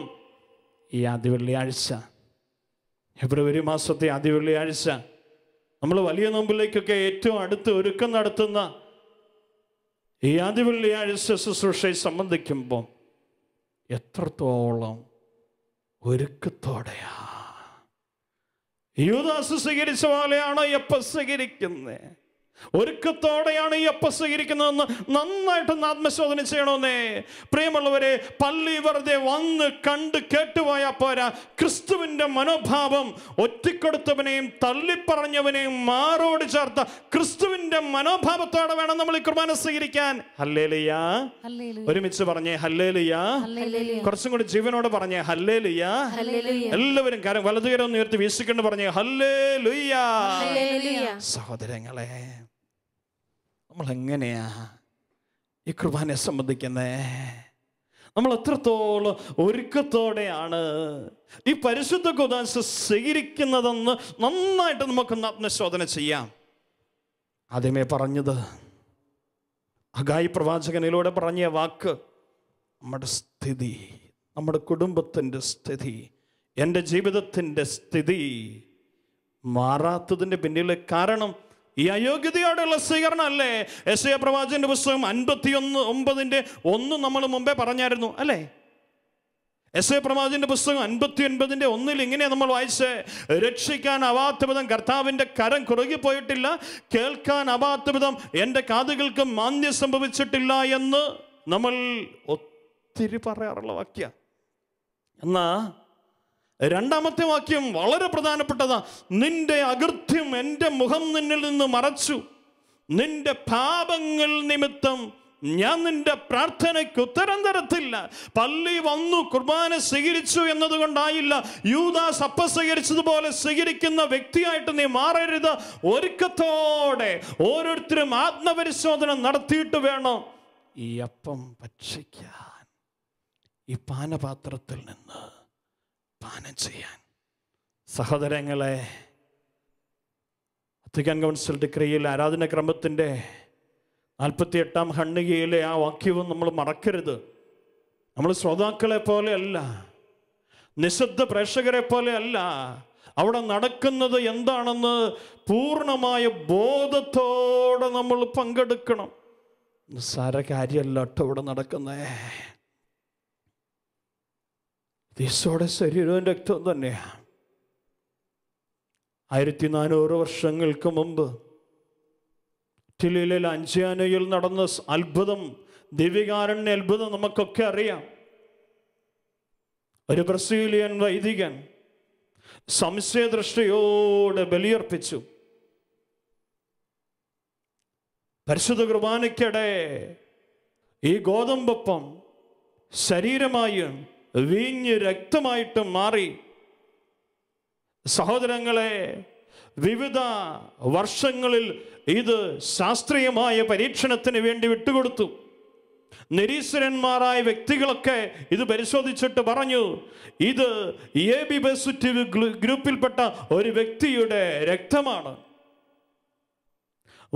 ഈ ആദ്യ വെള്ളിയാഴ്ച ഫെബ്രുവരി മാസത്തെ ആദ്യ വെള്ളിയാഴ്ച നമ്മൾ വലിയ നോമ്പിലേക്കൊക്കെ ഏറ്റവും അടുത്ത് ഒരുക്കം നടത്തുന്ന ഈ ആദ്യ വെള്ളിയാഴ്ച ശുശ്രൂഷയെ സംബന്ധിക്കുമ്പം എത്രത്തോളം ഒരുക്കത്തോടെയാ യൂദാസ് സ്വീകരിച്ച പോലെയാണോ എപ്പോൾ സ്വീകരിക്കുന്നത് ഒരുക്കത്തോടെയാണ് ഈ അപ്പ സ്വീകരിക്കുന്നതെന്ന് നന്നായിട്ടൊന്ന് ആത്മശോധന ചെയ്യണമെന്നേ പ്രിയമുള്ളവരെ പള്ളി വെറുതെ വന്ന് കണ്ട് കേട്ടുപോയ പോരാ ക്രിസ്തുവിൻ്റെ മനോഭാവം ഒറ്റക്കൊടുത്തവനെയും തള്ളിപ്പറഞ്ഞവനെയും മാറോട് ചേർത്ത ക്രിസ്തുവിൻ്റെ മനോഭാവത്തോടെ വേണം നമ്മൾ ഈ കുർബാന സ്വീകരിക്കാൻ ഹല്ലേലിയാ ഒരുമിച്ച് പറഞ്ഞേ ഹല്ലേലിയാ കുറച്ചും കൂടി ജീവനോട് പറഞ്ഞേ ഹല്ലേലിയാ എല്ലാവരും കാര്യം വലതുകരം ഉയർത്തി വീശിക്കൊണ്ട് പറഞ്ഞേ ഹല്ലേലുയാ സഹോദരങ്ങളെ നമ്മൾ എങ്ങനെയാ ഈ കുർബാനെ സംബന്ധിക്കുന്നത് നമ്മൾ എത്രത്തോളം ഒരുക്കത്തോടെയാണ് ഈ പരിശുദ്ധ കുദാശ സ്വീകരിക്കുന്നതെന്ന് നന്നായിട്ട് നമുക്കൊന്ന് ആത്മശോധന ചെയ്യാം ആദ്യമേ പറഞ്ഞത് അഗായി പ്രവാചകനിലൂടെ പറഞ്ഞ വാക്ക് നമ്മുടെ സ്ഥിതി നമ്മുടെ കുടുംബത്തിൻ്റെ സ്ഥിതി എൻ്റെ ജീവിതത്തിൻ്റെ സ്ഥിതി മാറാത്തതിൻ്റെ പിന്നിലെ കാരണം ഈ അയോഗ്യതയോടുള്ള അല്ലേ എസ് എ പ്രവാചകന്റെ പുസ്തകം അൻപത്തി ഒന്ന് ഒമ്പതിന്റെ ഒന്ന് നമ്മൾ മുമ്പേ പറഞ്ഞായിരുന്നു അല്ലേ എസ് എ പ്രവാചകന്റെ പുസ്തകം അൻപത്തി ഒൻപതിന്റെ ഒന്നിൽ ഇങ്ങനെ നമ്മൾ വായിച്ച് രക്ഷിക്കാൻ അവാത്ത വിധം കർത്താവിൻ്റെ കരം കുറുകിപ്പോയിട്ടില്ല കേൾക്കാൻ അവാത്ത വിധം എൻ്റെ കാതുകൾക്ക് മാന്ദ്യം സംഭവിച്ചിട്ടില്ല എന്ന് നമ്മൾ ഒത്തിരി പറയാറുള്ള വാക്യ എന്നാ രണ്ടാമത്തെ വാക്യം വളരെ പ്രധാനപ്പെട്ടതാ നിന്റെ അകൃത്യം എൻ്റെ മുഖം നിന്നിൽ നിന്ന് മറച്ചു നിന്റെ പാപങ്ങൾ നിമിത്തം ഞാൻ നിന്റെ പ്രാർത്ഥനയ്ക്ക് ഉത്തരം തരത്തില്ല പള്ളി വന്നു കുർബാന സ്വീകരിച്ചു എന്നതുകൊണ്ടായില്ല യൂദാസ് സപ്പ സ്വീകരിച്ചതുപോലെ സ്വീകരിക്കുന്ന വ്യക്തിയായിട്ട് നീ മാറരുത് ഒരുക്കത്തോടെ ഓരോരുത്തരും ആത്മപരിശോധന നടത്തിയിട്ട് വേണം ഈ അപ്പം ഭക്ഷിക്കാൻ ഈ പാനപാത്രത്തിൽ നിന്ന് പാനം ചെയ്യാൻ സഹോദരങ്ങളെ വത്തിക്കാൻ കൗൺസിൽ ഡിക്രിയിൽ ആരാധനക്രമത്തിൻ്റെ എട്ടാം ഹണ്ണികയിലെ ആ വാക്യവും നമ്മൾ മറക്കരുത് നമ്മൾ ശ്രോതാക്കളെ പോലെയല്ല നിശബ്ദ പ്രേക്ഷകരെ പോലെയല്ല അവിടെ നടക്കുന്നത് എന്താണെന്ന് പൂർണ്ണമായ ബോധത്തോടെ നമ്മൾ പങ്കെടുക്കണം നിസ്സാര കാര്യമല്ല കേട്ടോ ഇവിടെ നടക്കുന്നേ ഈശോയുടെ ശരീരവും രക്തവും തന്നെയാണ് ആയിരത്തി നാനൂറ് വർഷങ്ങൾക്ക് മുമ്പ് ഇറ്റലിയിലെ ലാഞ്ചാനയിൽ നടന്ന അത്ഭുതം ദിവികാരണ്യ അത്ഭുതം നമുക്കൊക്കെ അറിയാം ഒരു ബ്രസീലിയൻ വൈദികൻ സംശയദൃഷ്ടിയോടെ ബലിയർപ്പിച്ചു പരിശുദ്ധ കുർബാനയ്ക്കിടെ ഈ ഗോതമ്പൊപ്പം ശരീരമായും വീഞ്ഞ് രക്തമായിട്ട് മാറി സഹോദരങ്ങളെ വിവിധ വർഷങ്ങളിൽ ഇത് ശാസ്ത്രീയമായ പരീക്ഷണത്തിന് വേണ്ടി വിട്ടുകൊടുത്തു നിരീശ്വരന്മാരായ വ്യക്തികളൊക്കെ ഇത് പരിശോധിച്ചിട്ട് പറഞ്ഞു ഇത് എ ബി ബസിറ്റീവ് ഗ്രൂപ്പിൽപ്പെട്ട ഒരു വ്യക്തിയുടെ രക്തമാണ്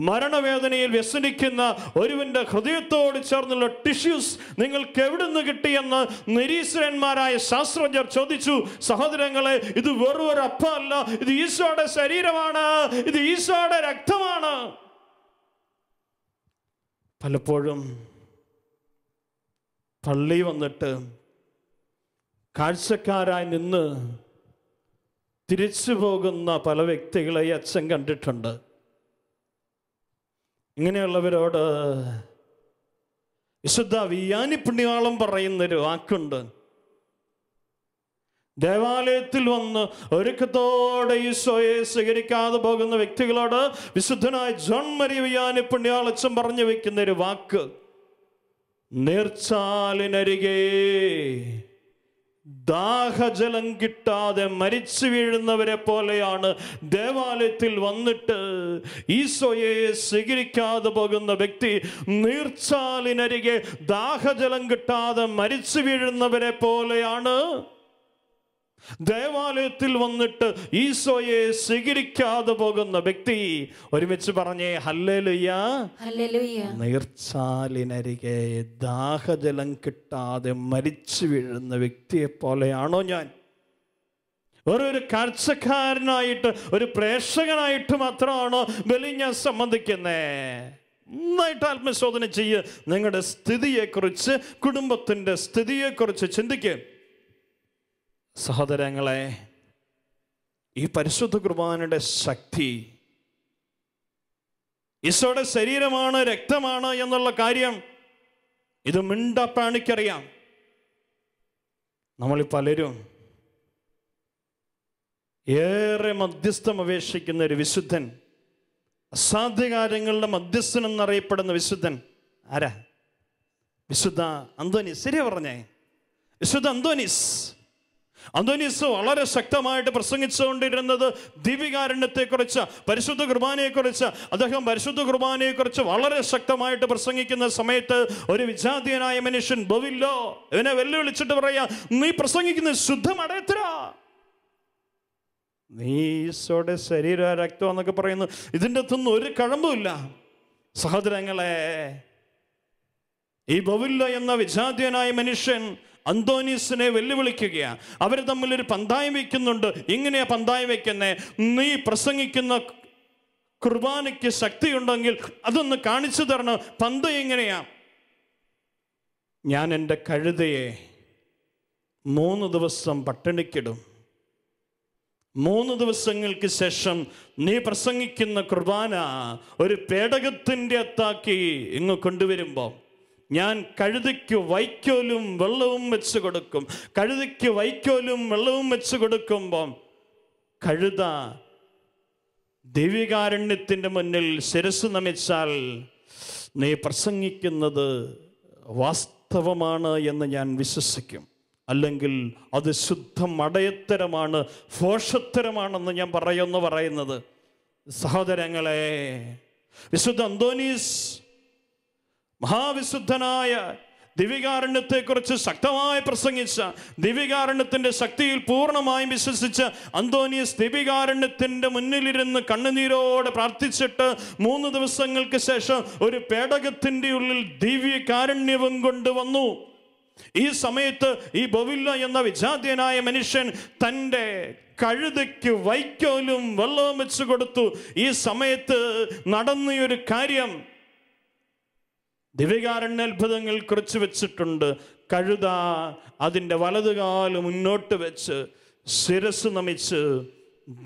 മരണവേദനയിൽ വ്യസനിക്കുന്ന ഒരുവിൻ്റെ ഹൃദയത്തോട് ചേർന്നുള്ള ടിഷ്യൂസ് നിങ്ങൾക്ക് എവിടുന്ന് കിട്ടിയെന്ന് നിരീശ്വരന്മാരായ ശാസ്ത്രജ്ഞർ ചോദിച്ചു സഹോദരങ്ങളെ ഇത് വെറും ഒരു അപ്പമല്ല ഇത് ഈശോയുടെ ശരീരമാണ് ഇത് ഈശോയുടെ രക്തമാണ് പലപ്പോഴും പള്ളി വന്നിട്ട് കാഴ്ചക്കാരായി നിന്ന് തിരിച്ചു പോകുന്ന പല വ്യക്തികളെ അച്ഛൻ കണ്ടിട്ടുണ്ട് ഇങ്ങനെയുള്ളവരോട് വിശുദ്ധ വിയാനി പുണ്യാളം പറയുന്നൊരു വാക്കുണ്ട് ദേവാലയത്തിൽ വന്ന് ഒരുക്കത്തോടെ ഈശോയെ സ്വീകരിക്കാതെ പോകുന്ന വ്യക്തികളോട് വിശുദ്ധനായ ജോൺ മരി വിയാനി പുണ്യാളച്ചൻ പറഞ്ഞു വെക്കുന്ന ഒരു വാക്ക് നേർച്ചാലിനരികേ ദാഹജലം കിട്ടാതെ മരിച്ചു വീഴുന്നവരെ പോലെയാണ് ദേവാലയത്തിൽ വന്നിട്ട് ഈശോയെ സ്വീകരിക്കാതെ പോകുന്ന വ്യക്തി നീർച്ചാലിനരികെ ദാഹജലം കിട്ടാതെ മരിച്ചു വീഴുന്നവരെ പോലെയാണ് ദേവാലയത്തിൽ വന്നിട്ട് ഈശോയെ സ്വീകരിക്കാതെ പോകുന്ന വ്യക്തി ഒരുമിച്ച് പറഞ്ഞേ ഹല്ലലുയ്യ നീർച്ചാലിനരികെ ദാഹജലം കിട്ടാതെ മരിച്ചു വീഴുന്ന വ്യക്തിയെ പോലെയാണോ ഞാൻ ഒരു കാഴ്ചക്കാരനായിട്ട് ഒരു പ്രേക്ഷകനായിട്ട് മാത്രമാണ് ബലി ഞാൻ സംബന്ധിക്കുന്നേ നന്നായിട്ട് ആത്മശോധന ചെയ്യുക നിങ്ങളുടെ സ്ഥിതിയെക്കുറിച്ച് കുടുംബത്തിൻ്റെ സ്ഥിതിയെക്കുറിച്ച് ചിന്തിക്കുക സഹോദരങ്ങളെ ഈ പരിശുദ്ധ കുർബാനയുടെ ശക്തി ഈശോയുടെ ശരീരമാണ് രക്തമാണ് എന്നുള്ള കാര്യം ഇത് മിണ്ടപ്പാണിക്കറിയാം നമ്മൾ പലരും ഏറെ മധ്യസ്ഥം അപേക്ഷിക്കുന്ന ഒരു വിശുദ്ധൻ അസാധ്യകാര്യങ്ങളുടെ മധ്യസ്ഥൻ എന്നറിയപ്പെടുന്ന വിശുദ്ധൻ ആരാ വിശുദ്ധ അന്തോനിസ് ശരിയാ പറഞ്ഞേ വിശുദ്ധ അന്തോനിസ് അന്തോനീസ് വളരെ ശക്തമായിട്ട് പ്രസംഗിച്ചുകൊണ്ടിരുന്നത് ദിവ്യകാരുണ്യത്തെക്കുറിച്ച് പരിശുദ്ധ കുർബാനയെക്കുറിച്ച് അദ്ദേഹം പരിശുദ്ധ കുർബാനയെക്കുറിച്ച് വളരെ ശക്തമായിട്ട് പ്രസംഗിക്കുന്ന സമയത്ത് ഒരു വിജാതീയനായ മനുഷ്യൻ ബവില്ലോ ഇവനെ വെല്ലുവിളിച്ചിട്ട് പറയാ നീ പ്രസംഗിക്കുന്ന ശുദ്ധമടയത്തില നീ ഈശോയുടെ ശരീര രക്തം എന്നൊക്കെ പറയുന്നു ഇതിൻ്റെ അകത്തുനിന്ന് ഒരു കഴമ്പുമില്ല സഹോദരങ്ങളെ ഈ ബവില്ല എന്ന വിജാതീയനായ മനുഷ്യൻ അന്തോനീസിനെ വെല്ലുവിളിക്കുകയാണ് അവർ തമ്മിലൊരു പന്തായം വയ്ക്കുന്നുണ്ട് ഇങ്ങനെയാ പന്തായം വയ്ക്കുന്നേ നീ പ്രസംഗിക്കുന്ന കുർബാനയ്ക്ക് ശക്തിയുണ്ടെങ്കിൽ അതൊന്ന് കാണിച്ചു തരണം പന്ത എങ്ങനെയാ ഞാൻ എൻ്റെ കഴുതയെ മൂന്ന് ദിവസം പട്ടിണിക്കിടും മൂന്ന് ദിവസങ്ങൾക്ക് ശേഷം നീ പ്രസംഗിക്കുന്ന കുർബാന ഒരു പേടകത്തിൻ്റെ അത്താക്കി ഇങ്ങ് കൊണ്ടുവരുമ്പോൾ ഞാൻ കഴുതയ്ക്ക് വൈക്കോലും വെള്ളവും വെച്ച് കൊടുക്കും കഴുതയ്ക്ക് വൈക്കോലും വെള്ളവും വെച്ച് കൊടുക്കുമ്പം കഴുത ദൈവികാരണ്യത്തിൻ്റെ മുന്നിൽ ശിരസ് നമിച്ചാൽ നീ പ്രസംഗിക്കുന്നത് വാസ്തവമാണ് എന്ന് ഞാൻ വിശ്വസിക്കും അല്ലെങ്കിൽ അത് ശുദ്ധ മടയത്തരമാണ് ഫോഷത്തരമാണെന്ന് ഞാൻ പറയുന്നു പറയുന്നത് സഹോദരങ്ങളെ വിശുദ്ധ അന്തോനീസ് മഹാവിശുദ്ധനായ ദിവ്യകാരണ്യത്തെക്കുറിച്ച് ശക്തമായി പ്രസംഗിച്ച ദിവ്യകാരണ്യത്തിൻ്റെ ശക്തിയിൽ പൂർണ്ണമായും വിശ്വസിച്ച് അന്തോനിയസ് ദിവ്യകാരണ്യത്തിൻ്റെ മുന്നിലിരുന്ന് കണ്ണുനീരോടെ പ്രാർത്ഥിച്ചിട്ട് മൂന്ന് ദിവസങ്ങൾക്ക് ശേഷം ഒരു പേടകത്തിൻ്റെ ഉള്ളിൽ ദിവ്യകാരുണ്യവും കൊണ്ടുവന്നു ഈ സമയത്ത് ഈ ബൊവില്ല എന്ന വിജാതീയനായ മനുഷ്യൻ തൻ്റെ കഴുതയ്ക്ക് വൈക്കോലും വെള്ളവും വെച്ച് കൊടുത്തു ഈ സമയത്ത് നടന്നൊരു കാര്യം അത്ഭുതങ്ങൾ കുറിച്ച് വെച്ചിട്ടുണ്ട് കഴുത അതിൻ്റെ വലതുകാല് മുന്നോട്ട് വെച്ച് ശിരസ് നമിച്ച്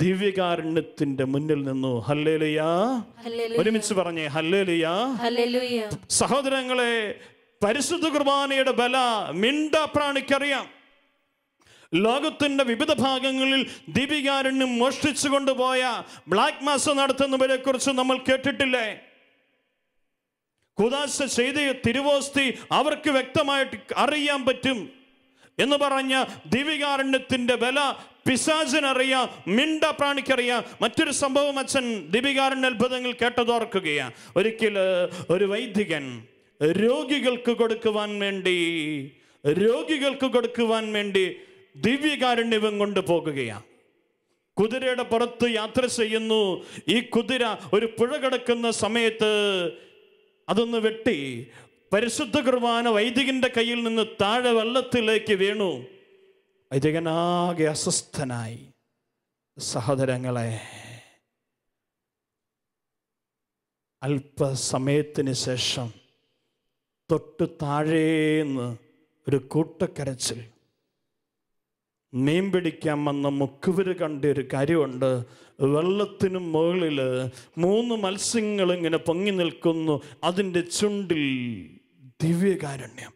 ദിവ്യകാരുണ്യത്തിന്റെ മുന്നിൽ നിന്നു ഹല്ലേലുയാ ഒരുമിച്ച് പറഞ്ഞേ ഹല്ലേലുയാ സഹോദരങ്ങളെ പരിശുദ്ധ കുർബാനയുടെ ബല മിണ്ട പ്രാണിക്കറിയാം ലോകത്തിന്റെ വിവിധ ഭാഗങ്ങളിൽ ദിവ്യകാരുണ്യം മോഷ്ടിച്ചു കൊണ്ടുപോയ ബ്ലാക്ക് മാസ് നടത്തുന്നവരെ കുറിച്ച് നമ്മൾ കേട്ടിട്ടില്ലേ കുദാശ ചെയ്ത തിരുവോസ്തി അവർക്ക് വ്യക്തമായിട്ട് അറിയാൻ പറ്റും എന്ന് പറഞ്ഞ ദിവികാരണ്യത്തിൻ്റെ വില പിശാചിനറിയാം മിണ്ട പ്രാണിക്കറിയാം മറ്റൊരു സംഭവം അച്ഛൻ ദിവികാരുണ്യ അത്ഭുതങ്ങൾ കേട്ടതോർക്കുകയാണ് ഒരിക്കൽ ഒരു വൈദികൻ രോഗികൾക്ക് കൊടുക്കുവാൻ വേണ്ടി രോഗികൾക്ക് കൊടുക്കുവാൻ വേണ്ടി ദിവ്യകാരുണ്യവും കൊണ്ട് പോകുകയാണ് കുതിരയുടെ പുറത്ത് യാത്ര ചെയ്യുന്നു ഈ കുതിര ഒരു പുഴ കിടക്കുന്ന സമയത്ത് അതൊന്ന് വെട്ടി പരിശുദ്ധ കുർബാന വൈദികന്റെ കയ്യിൽ നിന്ന് താഴെ വെള്ളത്തിലേക്ക് വീണു വൈദികനാകെ അസ്വസ്ഥനായി സഹോദരങ്ങളെ അല്പസമയത്തിന് ശേഷം തൊട്ട് താഴേന്ന് ഒരു കൂട്ടക്കരച്ചിൽ മീൻ പിടിക്കാൻ വന്ന മുക്കുവര് കണ്ട ഒരു കാര്യമുണ്ട് വെള്ളത്തിനും മുകളിൽ മൂന്ന് മത്സ്യങ്ങൾ ഇങ്ങനെ പൊങ്ങി നിൽക്കുന്നു അതിൻ്റെ ചുണ്ടിൽ ദിവ്യകാരുണ്യം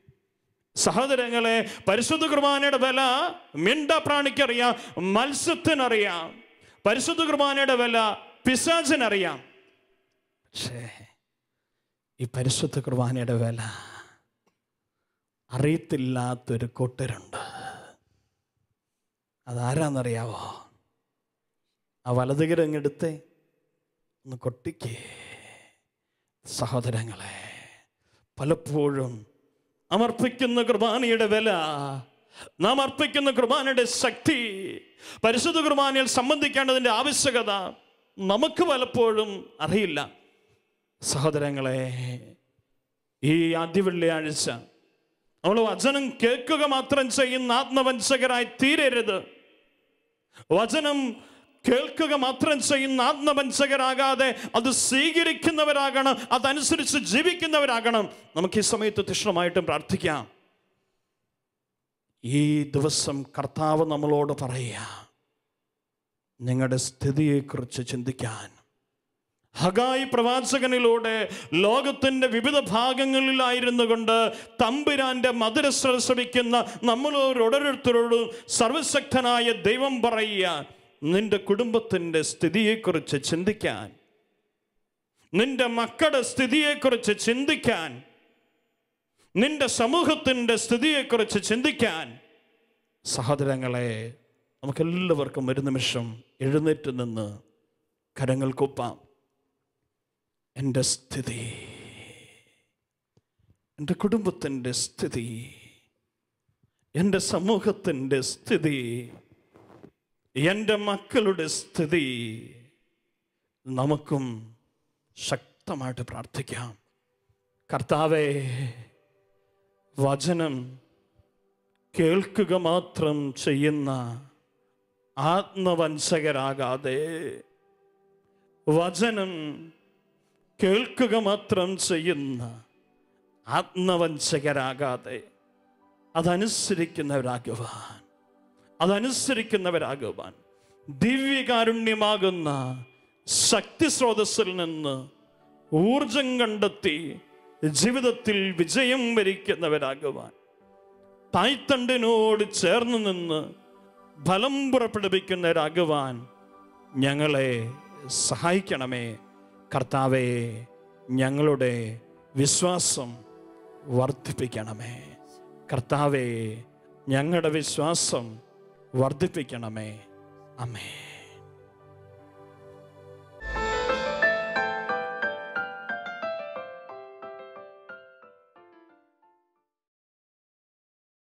സഹോദരങ്ങളെ പരിശുദ്ധ കുർബാനയുടെ വില മിണ്ട പ്രാണിക്കറിയാം മത്സ്യത്തിനറിയാം പരിശുദ്ധ കുർബാനയുടെ വില പിശാചിനറിയാം പക്ഷേ ഈ പരിശുദ്ധ കുർബാനയുടെ വില അറിയത്തില്ലാത്തൊരു കൂട്ടരുണ്ട് അതാരാന്നറിയാവോ ആ വലതുകര അങ്ങെടുത്ത് ഒന്ന് കൊട്ടിക്കേ സഹോദരങ്ങളെ പലപ്പോഴും അമർപ്പിക്കുന്ന കുർബാനയുടെ വില നാം അർപ്പിക്കുന്ന കുർബാനയുടെ ശക്തി പരിശുദ്ധ കുർബാനയിൽ സംബന്ധിക്കേണ്ടതിൻ്റെ ആവശ്യകത നമുക്ക് പലപ്പോഴും അറിയില്ല സഹോദരങ്ങളെ ഈ ആദ്യ വെള്ളിയാഴ്ച നമ്മൾ വചനം കേൾക്കുക മാത്രം ചെയ്യുന്ന ആത്മവഞ്ചകരായി തീരരുത് വചനം കേൾക്കുക മാത്രം ചെയ്യുന്ന ആത്മപൻസകരാകാതെ അത് സ്വീകരിക്കുന്നവരാകണം അതനുസരിച്ച് ജീവിക്കുന്നവരാകണം നമുക്ക് ഈ സമയത്ത് തീക്ഷ്ണമായിട്ടും പ്രാർത്ഥിക്കാം ഈ ദിവസം കർത്താവ് നമ്മളോട് പറയുക നിങ്ങളുടെ സ്ഥിതിയെക്കുറിച്ച് ചിന്തിക്കാൻ ഹഗായി പ്രവാചകനിലൂടെ ലോകത്തിൻ്റെ വിവിധ ഭാഗങ്ങളിലായിരുന്നു കൊണ്ട് തമ്പുരാൻ്റെ മധുര ശ്രവിക്കുന്ന നമ്മളോരോരോരുത്തരോടും സർവശക്തനായ ദൈവം പറയുക നിന്റെ കുടുംബത്തിൻ്റെ സ്ഥിതിയെക്കുറിച്ച് ചിന്തിക്കാൻ നിന്റെ മക്കളുടെ സ്ഥിതിയെക്കുറിച്ച് ചിന്തിക്കാൻ നിന്റെ സമൂഹത്തിൻ്റെ സ്ഥിതിയെക്കുറിച്ച് ചിന്തിക്കാൻ സഹോദരങ്ങളെ നമുക്കെല്ലാവർക്കും ഒരു നിമിഷം എഴുന്നേറ്റ് നിന്ന് കരങ്ങൾ കൊപ്പാം എൻ്റെ സ്ഥിതി എൻ്റെ കുടുംബത്തിൻ്റെ സ്ഥിതി എൻ്റെ സമൂഹത്തിൻ്റെ സ്ഥിതി എൻ്റെ മക്കളുടെ സ്ഥിതി നമുക്കും ശക്തമായിട്ട് പ്രാർത്ഥിക്കാം കർത്താവെ വചനം കേൾക്കുക മാത്രം ചെയ്യുന്ന ആത്മവംശകരാകാതെ വചനം കേൾക്കുക മാത്രം ചെയ്യുന്ന ആത്മവംശകരാകാതെ അതനുസരിക്കുന്നവരാകുവാൻ അതനുസരിക്കുന്നവരാകുവാൻ ദിവ്യകാരുണ്യമാകുന്ന ശക്തി സ്രോതസ്സിൽ നിന്ന് ഊർജം കണ്ടെത്തി ജീവിതത്തിൽ വിജയം വരിക്കുന്നവരാകുവാൻ തായ്തണ്ടിനോട് ചേർന്ന് നിന്ന് ഫലം പുറപ്പെടുവിക്കുന്നവരാകുവാൻ ഞങ്ങളെ സഹായിക്കണമേ കർത്താവെ ഞങ്ങളുടെ വിശ്വാസം വർദ്ധിപ്പിക്കണമേ കർത്താവെ ഞങ്ങളുടെ വിശ്വാസം വർദ്ധിപ്പിക്കണമേ അമേ